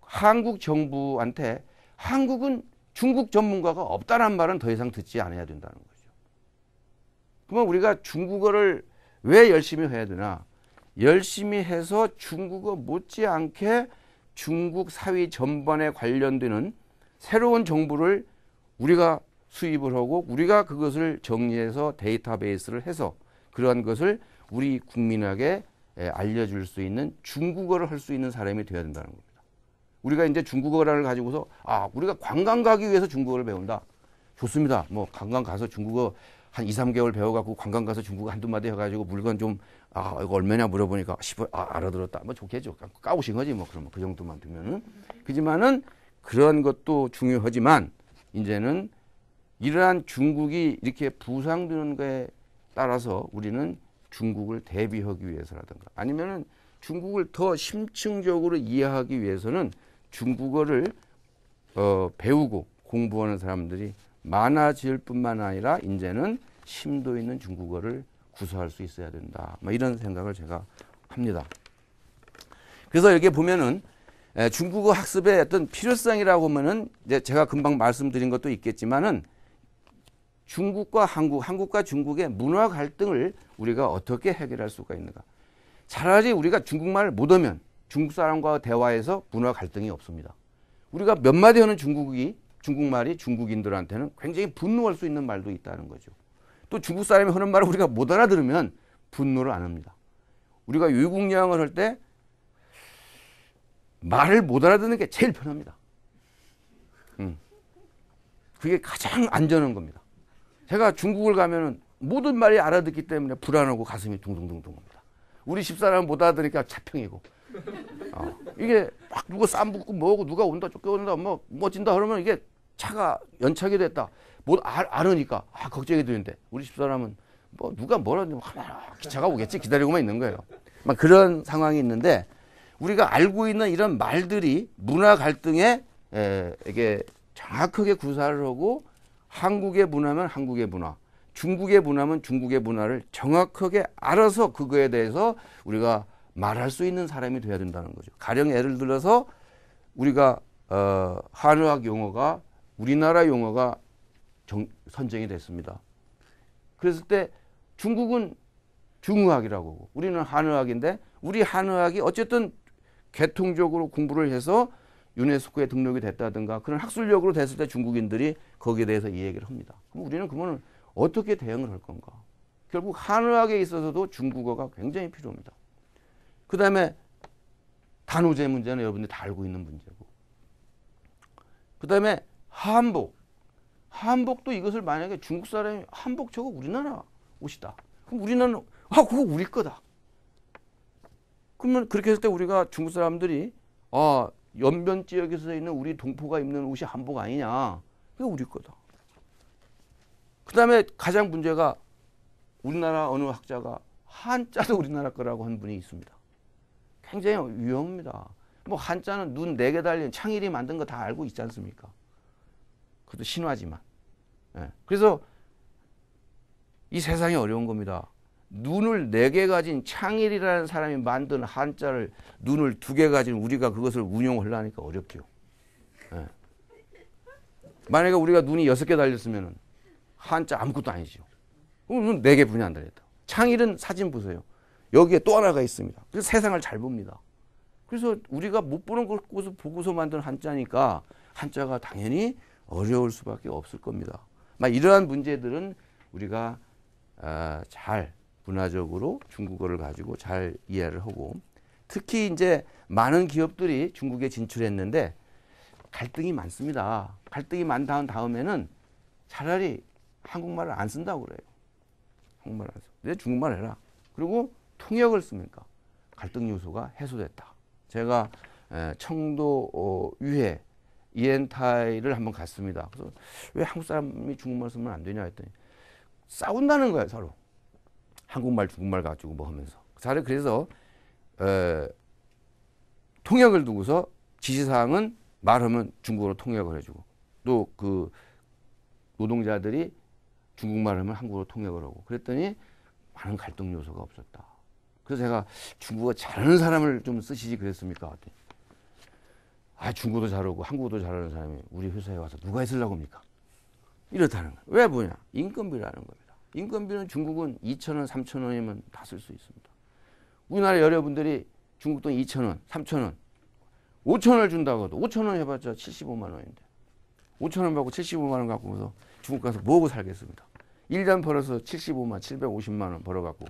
한국 정부한테 한국은 중국 전문가가 없다는 말은 더 이상 듣지 않아야 된다는 거죠. 그러면 우리가 중국어를 왜 열심히 해야 되나? 열심히 해서 중국어 못지않게 중국 사회 전반에 관련되는 새로운 정보를 우리가 수입을 하고 우리가 그것을 정리해서 데이터베이스를 해서 그러한 것을 우리 국민에게 예, 알려줄 수 있는 중국어를 할 수 있는 사람이 되어야 된다는 겁니다. 우리가 이제 중국어를 가지고서 아 우리가 관광 가기 위해서 중국어를 배운다. 좋습니다. 뭐 관광 가서 중국어 한 2, 3개월 배워갖고 관광 가서 중국어 한두 마디 해가지고 물건 좀, 아, 이거 얼마냐 물어보니까 10원, 아, 알아들었다. 뭐 좋겠죠. 까우신 거지, 뭐, 그러면. 뭐 그 정도만 두면은. 그지만은 그런 것도 중요하지만, 이제는 이러한 중국이 이렇게 부상되는 거에 따라서 우리는 중국을 대비하기 위해서라든가 아니면은 중국을 더 심층적으로 이해하기 위해서는 중국어를 어, 배우고 공부하는 사람들이 많아질 뿐만 아니라 이제는 심도 있는 중국어를 구사할 수 있어야 된다. 뭐 이런 생각을 제가 합니다. 그래서 여기 게 보면은 중국어 학습의 어떤 필요성이라고 하면은 이제 제가 금방 말씀드린 것도 있겠지만은 중국과 한국, 한국과 중국의 문화 갈등을 우리가 어떻게 해결할 수가 있는가. 차라리 우리가 중국말을 못하면 중국 사람과 대화해서 문화 갈등이 없습니다. 우리가 몇 마디 하는 중국이, 중국말이 중국인들한테는 굉장히 분노할 수 있는 말도 있다는 거죠. 또 중국 사람이 하는 말을 우리가 못 알아들으면 분노를 안 합니다. 우리가 외국양을할 때 말을 못 알아듣는 게 제일 편합니다. 음. 그게 가장 안전한 겁니다. 제가 중국을 가면은 모든 말이 알아듣기 때문에 불안하고 가슴이 둥둥둥둥합니다. 우리 집사람 못 알아들으니까 차평이고. 어, 이게 막 누가 쌈붙고 뭐고 누가 온다 쫓겨온다 뭐 멋진다 뭐 그러면 이게 차가 연착이 됐다. 못 알, 아니까 아, 걱정이 되는데 우리 집사람은 뭐 누가 뭐라도 하나 기차가 오겠지 기다리고만 있는 거예요. 막 그런 상황이 있는데 우리가 알고 있는 이런 말들이 문화 갈등에 에, 이게 정확하게 구사를 하고 한국의 문화면 한국의 문화, 중국의 문화면 중국의 문화를 정확하게 알아서 그거에 대해서 우리가 말할 수 있는 사람이 돼야 된다는 거죠. 가령 예를 들어서 우리가 어, 한의학 용어가 우리나라 용어가 정, 선정이 됐습니다. 그랬을 때 중국은 중의학이라고 하고 우리는 한의학인데 우리 한의학이 어쨌든 개통적으로 공부를 해서 유네스코에 등록이 됐다든가 그런 학술력으로 됐을 때 중국인들이 거기에 대해서 이 얘기를 합니다. 그럼 우리는 그거는 어떻게 대응을 할 건가? 결국 한의학에 있어서도 중국어가 굉장히 필요합니다. 그 다음에 단오제 문제는 여러분들이 다 알고 있는 문제고. 그 다음에 한복. 한복도 이것을 만약에 중국 사람이 한복 저거 우리나라 옷이다. 그럼 우리는 아 그거 우리 거다. 그러면 그렇게 했을 때 우리가 중국 사람들이 아 연변 지역에서 있는 우리 동포가 입는 옷이 한복 아니냐. 그게 우리 거다. 그 다음에 가장 문제가 우리나라 어느 학자가 한자도 우리나라 거라고 한 분이 있습니다. 굉장히 위험합니다. 뭐 한자는 눈 네 개 달린 창일이 만든 거 다 알고 있지 않습니까? 그것도 신화지만. 예. 그래서 이 세상이 어려운 겁니다. 눈을 네 개 가진 창일이라는 사람이 만든 한자를 눈을 두 개 가진 우리가 그것을 운용하려니까 어렵죠. 네. 예. 만약에 우리가 눈이 여섯 개 달렸으면 한자 아무것도 아니죠. 그럼 눈네 개 분이 안 달렸다. 창일은 사진 보세요. 여기에 또 하나가 있습니다. 그래서 세상을 잘 봅니다. 그래서 우리가 못 보는 것을 보고서 만든 한자니까 한자가 당연히 어려울 수밖에 없을 겁니다. 막 이러한 문제들은 우리가 아, 잘 문화적으로 중국어를 가지고 잘 이해를 하고 특히 이제 많은 기업들이 중국에 진출했는데 갈등이 많습니다. 갈등이 많다는 다음에는 차라리 한국말을 안 쓴다고 그래요. 한국말 안 써. 내 중국말 해라. 그리고 통역을 씁니까 갈등 요소가 해소됐다. 제가 청도 어, 유해 이엔타이를 한번 갔습니다. 그래서 왜 한국 사람이 중국말 쓰면 안 되냐 했더니 싸운다는 거예요 서로. 한국말 중국말 가지고 뭐 하면서 사실 그래서 에, 통역을 두고서 지시사항은 말하면 중국어로 통역을 해주고 또 그 노동자들이 중국말 하면 한국어로 통역을 하고 그랬더니 많은 갈등 요소가 없었다. 그래서 제가 중국어 잘하는 사람을 좀 쓰시지 그랬습니까? 아 중국어도 잘하고 한국어도 잘하는 사람이 우리 회사에 와서 누가 있으려고 합니까? 이렇다는 거예요. 왜 보냐? 인건비라는 거예요. 인건비는 중국은 2천원3천원이면다 쓸 수 있습니다. 우리나라 여러분들이 중국 돈2 0원3 0원5 0원을 준다고 해도 5 0원 해봤자 75만 원인데 5 0원 받고 75만 원 갖고 서 중국 가서 뭐하고 살겠습니다. 1년 벌어서 75만, 750만 원 벌어갖고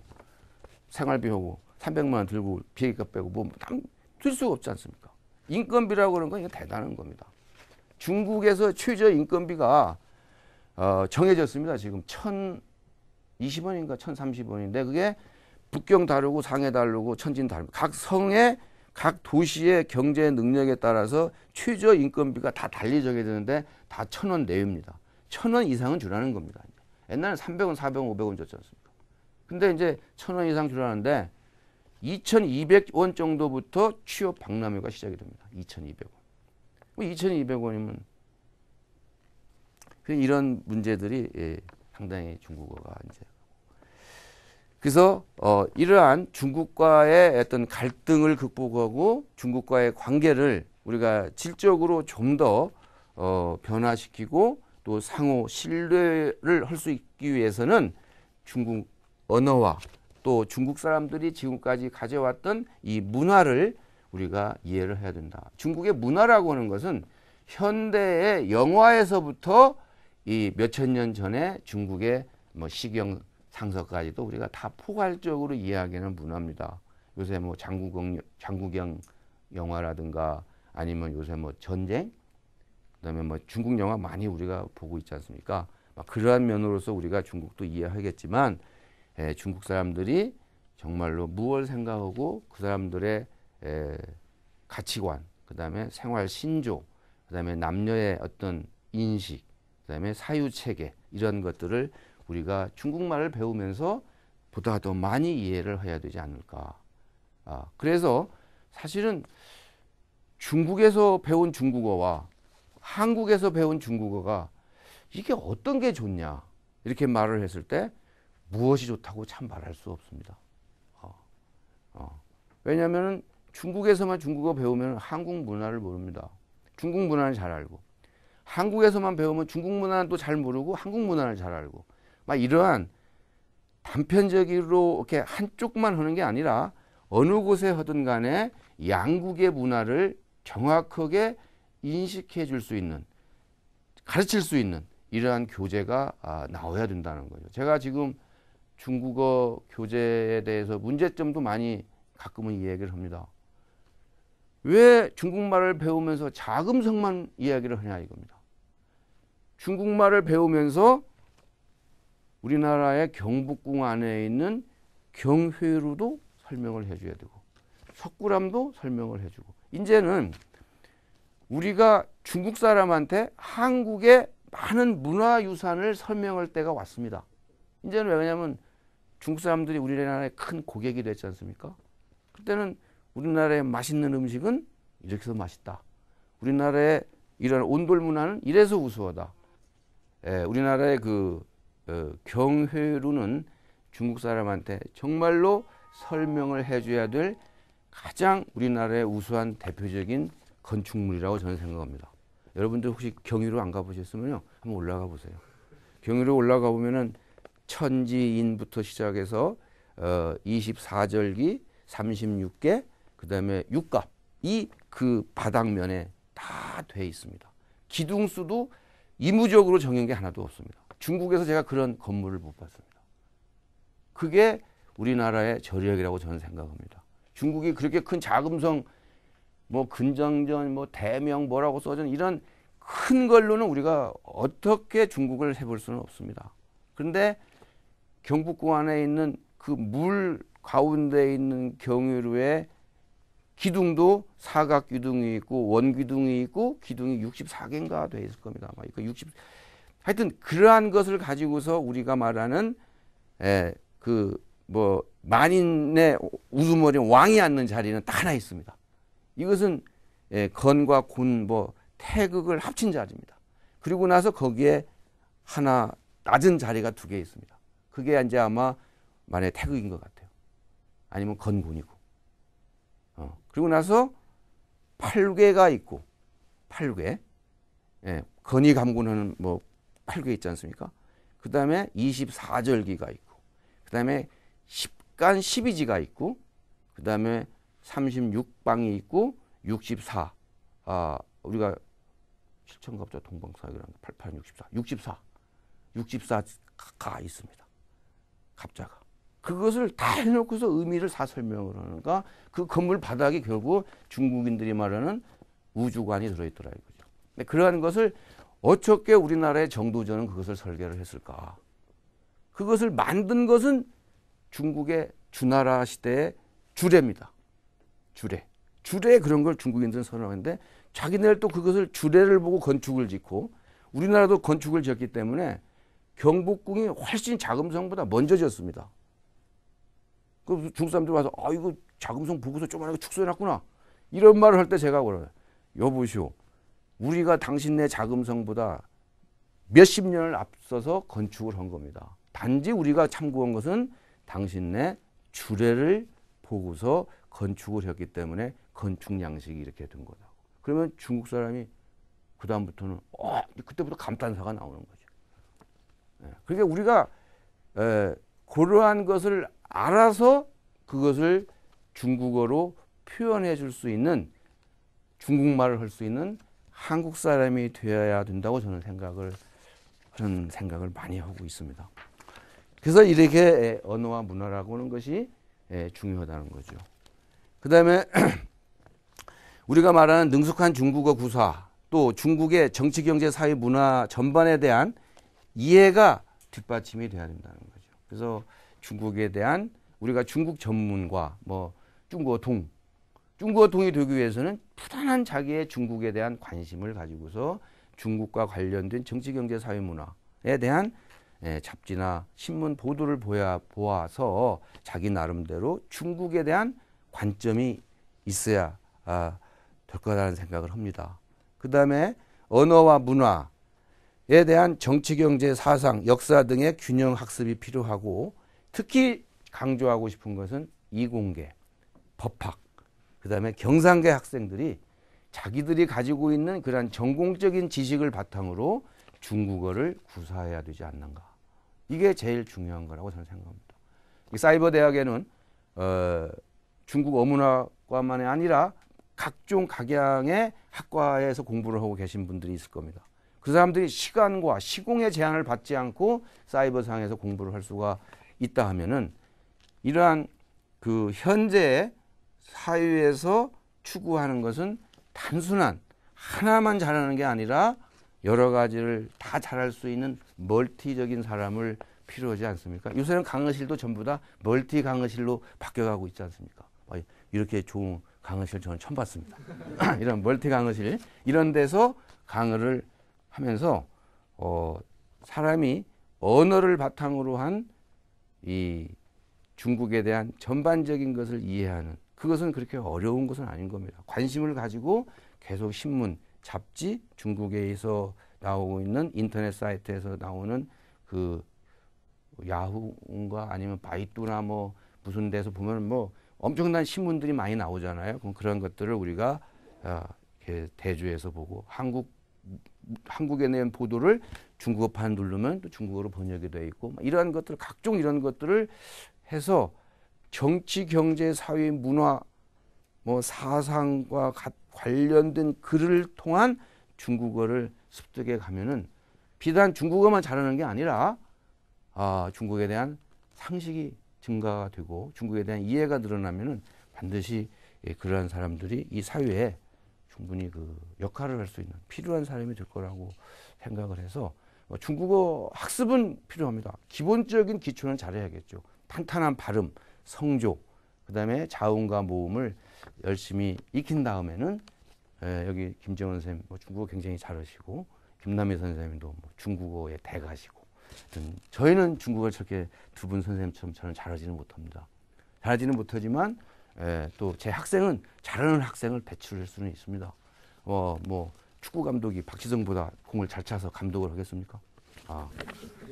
생활비하고 300만 원 들고 비행값 빼고 뭐다들 수가 없지 않습니까? 인건비라고 그런 건 이거 대단한 겁니다. 중국에서 최저 인건비가 어, 정해졌습니다. 지금 천 20원인가 1030원인데 그게 북경 다르고 상해 다르고 천진 다르고 각 성의 각 도시의 경제 능력에 따라서 최저 인건비가 다 달리 적게되는데다 천 원 내외입니다. 천 원 이상은 주라는 겁니다. 옛날에 300원, 400원, 500원 줬지 않습니까? 근데 이제 천 원 이상 주라는데 2200원 정도부터 취업 박람회가 시작이 됩니다. 2200원. 2200원이면 뭐 이런 문제들이 예, 상당히 중국어가 이제 그래서 어, 이러한 중국과의 어떤 갈등을 극복하고 중국과의 관계를 우리가 질적으로 좀 더 어, 변화시키고 또 상호 신뢰를 할 수 있기 위해서는 중국 언어와 또 중국 사람들이 지금까지 가져왔던 이 문화를 우리가 이해를 해야 된다. 중국의 문화라고 하는 것은 현대의 영화에서부터 이 몇천 년 전에 중국의 뭐 시경 상서까지도 우리가 다 포괄적으로 이해하기는 문화입니다. 요새 뭐 장국영, 장국영 영화라든가 아니면 요새 뭐 전쟁 그다음에 뭐 중국 영화 많이 우리가 보고 있지 않습니까? 막 그러한 면으로서 우리가 중국도 이해하겠지만 에, 예, 중국 사람들이 정말로 무엇 생각하고 그 사람들의 에, 가치관 그다음에 생활 신조 그다음에 남녀의 어떤 인식 그다음에 사유 체계 이런 것들을 우리가 중국말을 배우면서 보다 더 많이 이해를 해야 되지 않을까. 아, 그래서 사실은 중국에서 배운 중국어와 한국에서 배운 중국어가 이게 어떤 게 좋냐 이렇게 말을 했을 때 무엇이 좋다고 참 말할 수 없습니다. 어. 어. 왜냐하면 중국에서만 중국어 배우면 한국 문화를 모릅니다. 중국 문화는 잘 알고 한국에서만 배우면 중국 문화는 또 잘 모르고 한국 문화를 잘 알고 막 이러한 단편적으로 이렇게 한쪽만 하는 게 아니라 어느 곳에 하든 간에 양국의 문화를 정확하게 인식해 줄 수 있는 가르칠 수 있는 이러한 교재가 아, 나와야 된다는 거죠. 제가 지금 중국어 교재에 대해서 문제점도 많이 가끔은 이야기를 합니다. 왜 중국말을 배우면서 자금성만 이야기를 하냐 이겁니다. 중국말을 배우면서 우리나라의 경복궁 안에 있는 경회루도 설명을 해줘야 되고 석굴암도 설명을 해주고 이제는 우리가 중국 사람한테 한국의 많은 문화유산을 설명할 때가 왔습니다. 이제는 왜냐하면 중국 사람들이 우리나라의 큰 고객이 됐지 않습니까? 그때는 우리나라의 맛있는 음식은 이렇게 해서 맛있다. 우리나라의 이런 온돌 문화는 이래서 우수하다. 에, 예, 우리나라의 그 어, 경회루는 중국 사람한테 정말로 설명을 해줘야 될 가장 우리나라의 우수한 대표적인 건축물이라고 저는 생각합니다. 여러분들 혹시 경유로 안 가보셨으면요, 한번 올라가 보세요. 경유로 올라가 보면은 천지인부터 시작해서 어, 24절기, 36개, 그 다음에 육갑, 이 그 바닥면에 다돼 있습니다. 기둥수도 이무적으로 정한 게 하나도 없습니다. 중국에서 제가 그런 건물을 못 봤습니다. 그게 우리나라의 전력이라고 저는 생각합니다. 중국이 그렇게 큰 자금성 뭐 근정전 뭐 대명 뭐라고 써진 이런 큰 걸로는 우리가 어떻게 중국을 해볼 수는 없습니다. 그런데 경북고 안에 있는 그 물 가운데 있는 경유로에 기둥도 사각 기둥이 있고 원 기둥이 있고 기둥이 64개인가 돼 있을 겁니다. 아마 그러60 그러니까 하여튼 그러한 것을 가지고서 우리가 말하는 예, 그뭐 만인의 우두머리 왕이 앉는 자리는 딱 하나 있습니다. 이것은 예, 건과 곤, 뭐 태극을 합친 자리입니다. 그리고 나서 거기에 하나 낮은 자리가 두 개 있습니다. 그게 이제 아마 만약 태극인 것 같아요. 아니면 건곤이고. 그리고 나서 팔괘가 있고 팔괘 예, 건이 감군하는 뭐 팔괘 있지 않습니까? 그 다음에 24절기가 있고 그 다음에 10간 12지가 있고 그 다음에 36방이 있고 64 아, 우리가 실천갑자 동방사역이라는 88, 64, 64, 64가 있습니다. 갑자가. 그것을 다 해놓고서 의미를 다 설명을 하니까 그 건물 바닥에 결국 중국인들이 말하는 우주관이 들어있더라 이거죠. 근데 그러한 것을 어떻게 우리나라의 정도전은 그것을 설계를 했을까? 그것을 만든 것은 중국의 주나라 시대의 주례입니다. 주례. 주례 에 그런 걸 중국인들은 선호하는데 자기네들 또 그것을 주례를 보고 건축을 짓고 우리나라도 건축을 지었기 때문에 경복궁이 훨씬 자금성보다 먼저 지었습니다. 그 중국 사람들 와서 아 이거 자금성 보고서 조만하게 축소해놨구나 이런 말을 할 때 제가 그래요. 여보시오. 우리가 당신네 자금성보다 몇 십 년을 앞서서 건축을 한 겁니다. 단지 우리가 참고한 것은 당신네 주례를 보고서 건축을 했기 때문에 건축 양식이 이렇게 된 거다. 그러면 중국 사람이 그 다음부터는 어, 그때부터 감탄사가 나오는 거죠. 예. 그러니까 우리가 에, 고러한 것을 알아서 그것을 중국어로 표현해 줄 수 있는 중국말을 할 수 있는 한국 사람이 되어야 된다고 저는 생각을 하는 생각을 많이 하고 있습니다. 그래서 이렇게 언어와 문화라고 하는 것이 중요하다는 거죠. 그 다음에 우리가 말하는 능숙한 중국어 구사 또 중국의 정치, 경제, 사회, 문화 전반에 대한 이해가 뒷받침이 돼야 된다는 거죠. 그래서 중국에 대한 우리가 중국 전문과 뭐 중국어 동 중국어 동이 되기 위해서는 푸단한 자기의 중국에 대한 관심을 가지고서 중국과 관련된 정치 경제 사회 문화에 대한 예, 잡지나 신문 보도를 보야 보아서 자기 나름대로 중국에 대한 관점이 있어야 아, 될 거라는 생각을 합니다. 그 다음에 언어와 문화에 대한 정치 경제 사상 역사 등의 균형 학습이 필요하고 특히 강조하고 싶은 것은 이공계, 법학, 그 다음에 경상계 학생들이 자기들이 가지고 있는 그러한 전공적인 지식을 바탕으로 중국어를 구사해야 되지 않는가. 이게 제일 중요한 거라고 저는 생각합니다. 사이버 대학에는 어, 중국 어문학과만이 아니라 각종 각양의 학과에서 공부를 하고 계신 분들이 있을 겁니다. 그 사람들이 시간과 시공의 제한을 받지 않고 사이버상에서 공부를 할 수가 있다 하면은 이러한 그 현재 사회에서 추구하는 것은 단순한 하나만 잘하는 게 아니라 여러 가지를 다 잘할 수 있는 멀티적인 사람을 필요하지 않습니까? 요새는 강의실도 전부 다 멀티 강의실로 바뀌어가고 있지 않습니까? 어, 이렇게 좋은 강의실 저는 처음 봤습니다. 이런 멀티 강의실 이런 데서 강의를 하면서 어, 사람이 언어를 바탕으로 한이 중국에 대한 전반적인 것을 이해하는 그것은 그렇게 어려운 것은 아닌 겁니다. 관심을 가지고 계속 신문, 잡지, 중국에서 나오고 있는 인터넷 사이트에서 나오는 그 야후인가 아니면 바이뚜나뭐 무슨 데서 보면 뭐 엄청난 신문들이 많이 나오잖아요. 그럼 그런 것들을 우리가 아, 대주에서 보고 한국 한국에 낸 보도를 중국어판 누르면 또 중국어로 번역이 돼 있고 이러한 것들 각종 이런 것들을 해서 정치, 경제, 사회, 문화 뭐 사상과 관련된 글을 통한 중국어를 습득해 가면은 비단 중국어만 잘하는 게 아니라 아, 중국에 대한 상식이 증가되고 중국에 대한 이해가 늘어나면은 반드시 예, 그러한 사람들이 이 사회에 충분히 그 역할을 할 수 있는 필요한 사람이 될 거라고 생각을 해서 뭐 중국어 학습은 필요합니다. 기본적인 기초는 잘해야겠죠. 탄탄한 발음, 성조, 그 다음에 자음과 모음을 열심히 익힌 다음에는 예, 여기 김재원 선생님 뭐 중국어 굉장히 잘하시고 김남희 선생님도 뭐 중국어에 대가시고 저희는 중국어를 저렇게 두 분 선생님처럼 저는 잘하지는 못합니다. 잘하지는 못하지만 예, 또제 학생은 잘하는 학생을 배출할 수는 있습니다. 어, 뭐 축구 감독이 박지성보다 공을 잘 차서 감독을 하겠습니까? 아,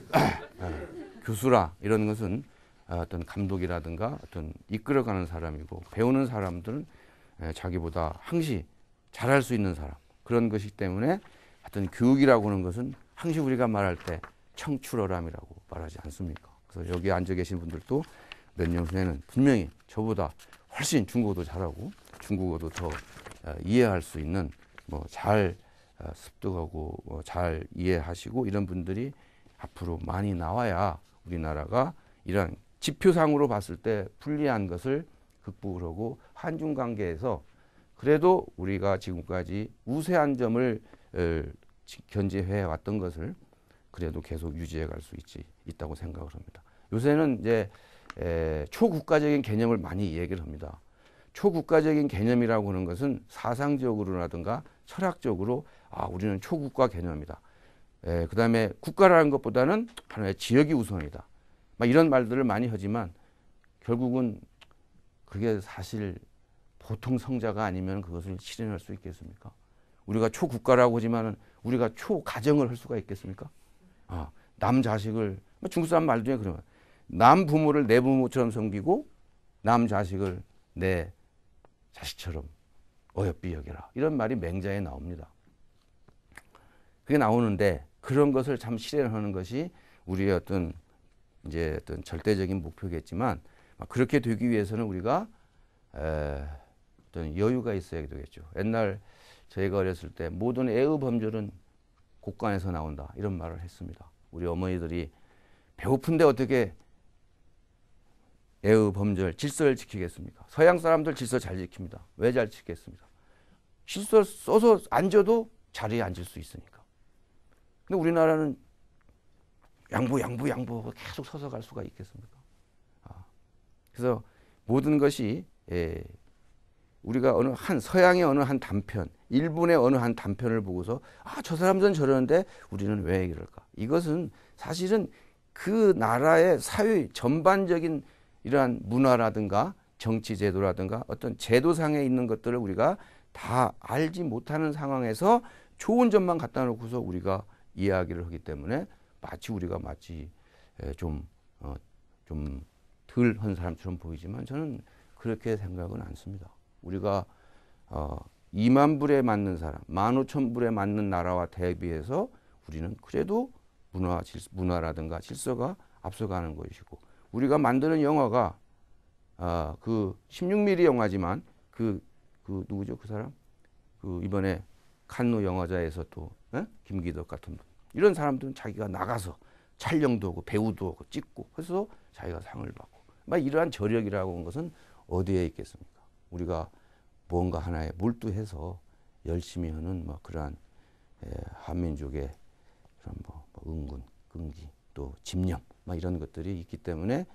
예, 교수라 이런 것은 어떤 감독이라든가 어떤 이끌어가는 사람이고 배우는 사람들은 예, 자기보다 항시 잘할 수 있는 사람 그런 것이기 때문에 하여튼 교육이라고 하는 것은 항시 우리가 말할 때 청출어람이라고 말하지 않습니까? 그래서 여기 앉아 계신 분들도 몇 년 후에는 분명히 저보다 훨씬 중국어도 잘하고 중국어도 더 아, 이해할 수 있는 뭐잘 아, 습득하고 뭐 잘 이해하시고 이런 분들이 앞으로 많이 나와야 우리나라가 이런 지표상으로 봤을 때 불리한 것을 극복을 하고 한중 관계에서 그래도 우리가 지금까지 우세한 점을 견제해 왔던 것을 그래도 계속 유지해 갈 수 있지 있다고 생각을 합니다. 요새는 이제 에, 예, 초국가적인 개념을 많이 이야기를 합니다. 초국가적인 개념이라고 하는 것은 사상적으로라든가 철학적으로 아 우리는 초국가 개념이다. 에, 예, 그 다음에 국가라는 것보다는 하나의 지역이 우선이다. 막 이런 말들을 많이 하지만 결국은 그게 사실 보통 성자가 아니면 그것을 실현할 수 있겠습니까? 우리가 초국가라고 하지만은 우리가 초가정을 할 수가 있겠습니까? 아, 남 자식을 뭐 중국 사람 말 중에 그러면 남 부모를 내 부모처럼 섬기고 남 자식을 내 자식처럼 어여삐 여겨라. 이런 말이 맹자에 나옵니다. 그게 나오는데 그런 것을 참 실현하는 것이 우리의 어떤 이제 어떤 절대적인 목표겠지만 그렇게 되기 위해서는 우리가 에, 어떤 여유가 있어야 되겠죠. 옛날 저희가 어렸을 때 모든 애의 범절은 곡간에서 나온다 이런 말을 했습니다. 우리 어머니들이 배고픈데 어떻게 애의 범절, 질서를 지키겠습니까? 서양 사람들 질서 잘 지킵니다. 왜 잘 지키겠습니까? 질서 써서 앉아도 자리에 앉을 수 있으니까. 근데 우리나라는 양보, 양보, 양보 계속 서서 갈 수가 있겠습니까? 아, 그래서 모든 것이 예, 우리가 어느 한 서양의 어느 한 단편, 일본의 어느 한 단편을 보고서 아, 저 사람들은 저러는데 우리는 왜 이럴까? 이것은 사실은 그 나라의 사회 전반적인 이러한 문화라든가 정치 제도라든가 어떤 제도상에 있는 것들을 우리가 다 알지 못하는 상황에서 좋은 점만 갖다 놓고서 우리가 이야기를 하기 때문에 마치 우리가 마치 좀, 어, 좀덜 한 사람처럼 보이지만 저는 그렇게 생각은 않습니다. 우리가 어, 2만 불에 맞는 사람, 1만 5천 불에 맞는 나라와 대비해서 우리는 그래도 문화, 질, 문화라든가 질서가 앞서가는 것이고 우리가 만드는 영화가 아, 그 16mm 영화지만 그, 그 누구죠 그 사람? 그 이번에 칸노 영화제에서 또 에? 김기덕 같은 분 이런 사람들은 자기가 나가서 촬영도 하고 배우도 하고 찍고 그래서 자기가 상을 받고 막 이러한 저력이라고 하는 것은 어디에 있겠습니까? 우리가 뭔가 하나에 몰두해서 열심히 하는 뭐 그러한 에, 예, 한민족의 그런 뭐, 뭐 은근 끈기 또 집념 막 이런 것들이 있기 때문에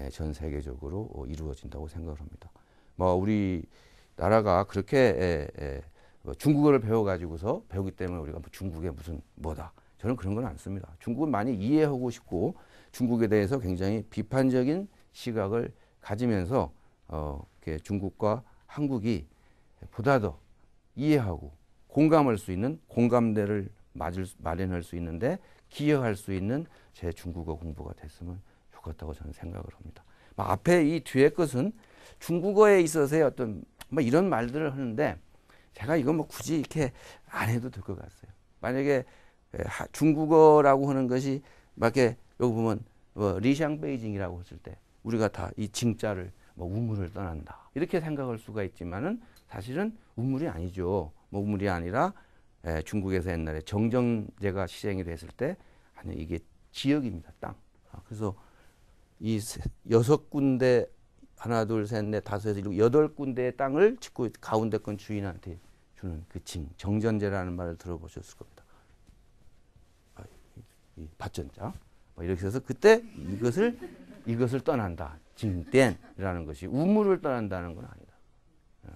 예, 전 세계적으로 어, 이루어진다고 생각을 합니다. 뭐 우리 나라가 그렇게 예, 예, 뭐 중국어를 배워가지고서 배우기 때문에 우리가 뭐 중국의 무슨 뭐다 저는 그런 건 않습니다. 중국은 많이 이해하고 싶고 중국에 대해서 굉장히 비판적인 시각을 가지면서 어, 중국과 한국이 보다 더 이해하고 공감할 수 있는 공감대를 맞을, 마련할 수 있는데 기여할 수 있는 제 중국어 공부가 됐으면 좋겠다고 저는 생각을 합니다. 막 앞에 이 뒤에 것은 중국어에 있어서의 어떤 뭐 이런 말들을 하는데 제가 이거 뭐 굳이 이렇게 안 해도 될 것 같아요. 만약에 예, 중국어라고 하는 것이 막게 여기 보면 뭐 리샹 베이징이라고 했을 때 우리가 다 이 징자를 뭐 우물을 떠난다 이렇게 생각할 수가 있지만은 사실은 우물이 아니죠. 뭐 우물이 아니라 예, 중국에서 옛날에 정정제가 시행이 됐을 때 아니 이게 지역입니다. 땅. 아, 그래서 이 여섯 군데 하나 둘셋넷 다섯 여섯 일곱 여덟 군데의 땅을 짓고 가운데 건 주인한테 주는 그 징 정전제라는 말을 들어보셨을 겁니다. 아, 이, 이전자뭐 이렇게 해서 그때 이것을 이것을 떠난다 징댄이라는 것이 우물을 떠난다는 건 아니다. 어.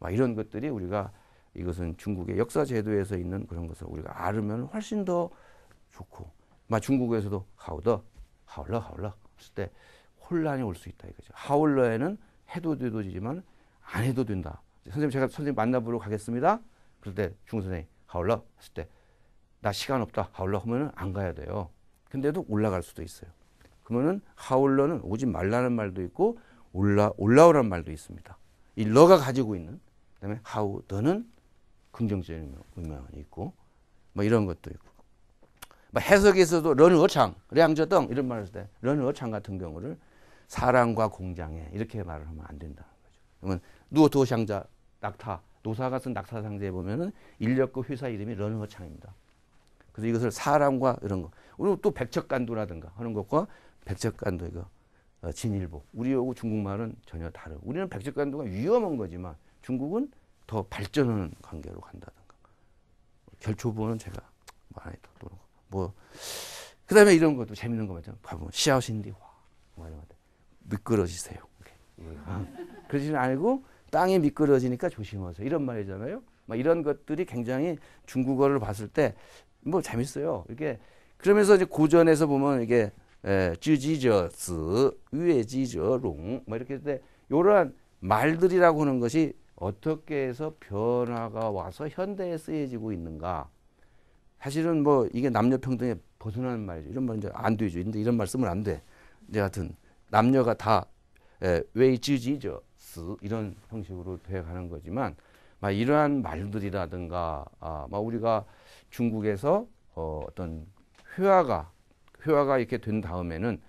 막 이런 것들이 우리가 이것은 중국의 역사 제도에서 있는 그런 것을 우리가 알으면 훨씬 더 좋고 마 중국에서도 하울러, 하울러, 하울러 했을 때 혼란이 올 수 있다 이거죠. 하울러에는 해도 되도지만 되안 해도 된다. 선생님 제가 선생님 만나보러 가겠습니다. 그럴 때 중국 선생 하울러 했을 때 나 시간 없다 하울러 하면은 안 가야 돼요. 근데도 올라갈 수도 있어요. 그러면은 하울러는 오지 말라는 말도 있고 올라 올라오란 말도 있습니다. 이 러가 가지고 있는 그다음에 하우 더는 긍정적인 의미가 있고 뭐 이런 것도 있고 뭐 해석에서도 런어창, 량저등 이런 말을 쓸때 런어창 같은 경우를 사랑과 공장에 이렇게 말을 하면 안 된다는 거죠. 그러면 누어도상자 낙타 노사가 쓴 낙타 상자에 보면은 인력거 회사 이름이 런어창입니다. 그래서 이것을 사랑과 이런 거 그리고 또 백척간도라든가 하는 것과 백척간도 이거 어, 진일보 우리하고 중국말은 전혀 다르고 우리는 백척간도가 위험한 거지만 중국은 더 발전하는 관계로 간다든가 결초부는 제가 말안 해도 뭐 그다음에 이런 것도 재밌는 거 맞죠? 봐보면 씨앗인데 와 미끄러지세요. 아, 그러지 말고 땅이 미끄러지니까 조심하세요. 이런 말이잖아요. 막 이런 것들이 굉장히 중국어를 봤을 때 뭐 재밌어요. 이게 그러면서 이제 고전에서 보면 이게 예, 쯔지저스, 위에지저롱 뭐 이렇게 돼. 이러한 말들이라고 하는 것이 어떻게 해서 변화가 와서 현대에 쓰여지고 있는가 사실은 뭐 이게 남녀 평등에 벗어나는 말이죠. 이런 말은 이제 안 되죠. 근데 이런 말 쓰면 안 돼. 이제 같은 남녀가 다 예, 외지지저 이런 형식으로 돼가는 거지만 막 이러한 말들이라든가 아, 막 우리가 중국에서 어, 어떤 회화가 회화가 이렇게 된 다음에는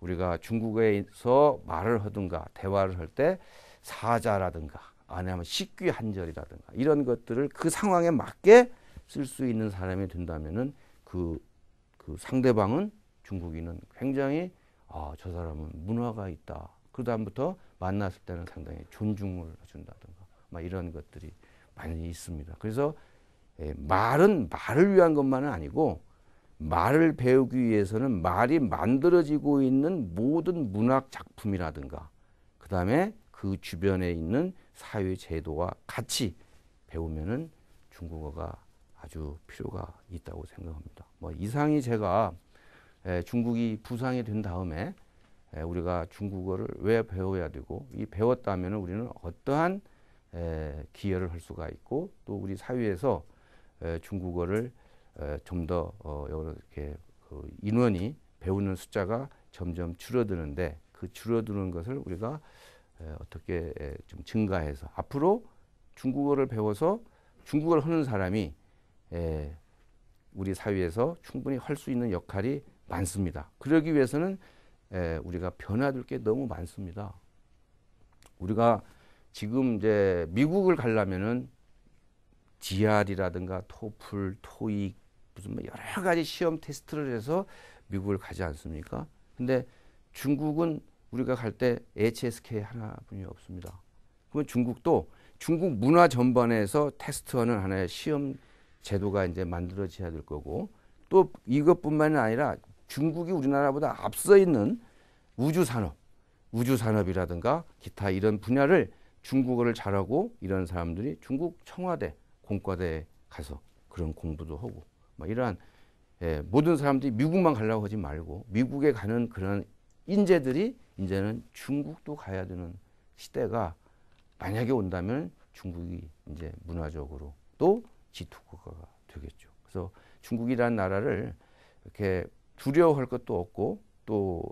우리가 중국에서 말을 하든가 대화를 할 때 사자라든가 아니면 식귀 한절이라든가 이런 것들을 그 상황에 맞게 쓸수 있는 사람이 된다면은 그, 그 상대방은 중국인은 굉장히 아, 저 사람은 문화가 있다. 그 다음부터 만났을 때는 상당히 존중을 준다든가막 이런 것들이 많이 있습니다. 그래서 예, 말은 말을 위한 것만은 아니고 말을 배우기 위해서는 말이 만들어지고 있는 모든 문학 작품이라든가 그 다음에 그 주변에 있는 사회 제도와 같이 배우면은 중국어가 아주 필요가 있다고 생각합니다. 뭐 이상이 제가 중국이 부상이 된 다음에 우리가 중국어를 왜 배워야 되고 이 배웠다면 우리는 어떠한 기여를 할 수가 있고 또 우리 사회에서 중국어를 좀더 어, 이렇게 그 인원이 배우는 숫자가 점점 줄어드는데 그 줄어드는 것을 우리가 어떻게 좀 증가해서 앞으로 중국어를 배워서 중국어를 하는 사람이 에, 예, 우리 사회에서 충분히 할 수 있는 역할이 많습니다. 그러기 위해서는 에, 예, 우리가 변화될 게 너무 많습니다. 우리가 지금 이제 미국을 가려면은 GR이라든가 토플, 토익 무슨 뭐 여러 가지 시험 테스트를 해서 미국을 가지 않습니까? 근데 중국은 우리가 갈 때 HSK 하나뿐이 없습니다. 그러면 중국도 중국 문화 전반에서 테스트하는 하나의 시험 제도가 이제 만들어져야 될 거고 또 이것뿐만 이 아니라 중국이 우리나라보다 앞서 있는 우주 산업, 우주 산업이라든가 기타 이런 분야를 중국어를 잘하고 이런 사람들이 중국 청와대, 공과대에 가서 그런 공부도 하고 막 뭐 이러한 예, 모든 사람들이 미국만 가려고 하지 말고 미국에 가는 그런 인재들이 이제는 중국도 가야 되는 시대가 만약에 온다면 중국이 이제 문화적으로 또 g 투 국가가 되겠죠. 그래서 중국이란 나라를 이렇게 두려워할 것도 없고 또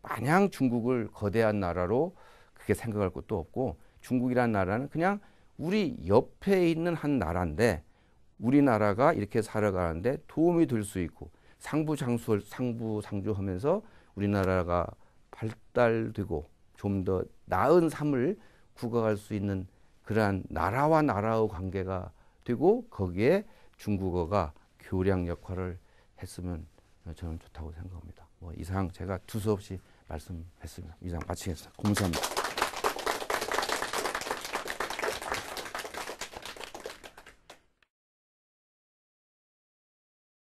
마냥 중국을 거대한 나라로 그렇게 생각할 것도 없고 중국이란 나라는 그냥 우리 옆에 있는 한 나라인데 우리나라가 이렇게 살아가는데 도움이 될 수 있고 상부장수 상부 상조하면서 우리나라가 발달되고 좀 더 나은 삶을 구가할 수 있는 그러한 나라와 나라의 관계가 되고 거기에 중국어가 교량 역할을 했으면 저는 좋다고 생각합니다. 뭐 이상 제가 두서없이 말씀했습니다. 이상 마치겠습니다. 감사합니다.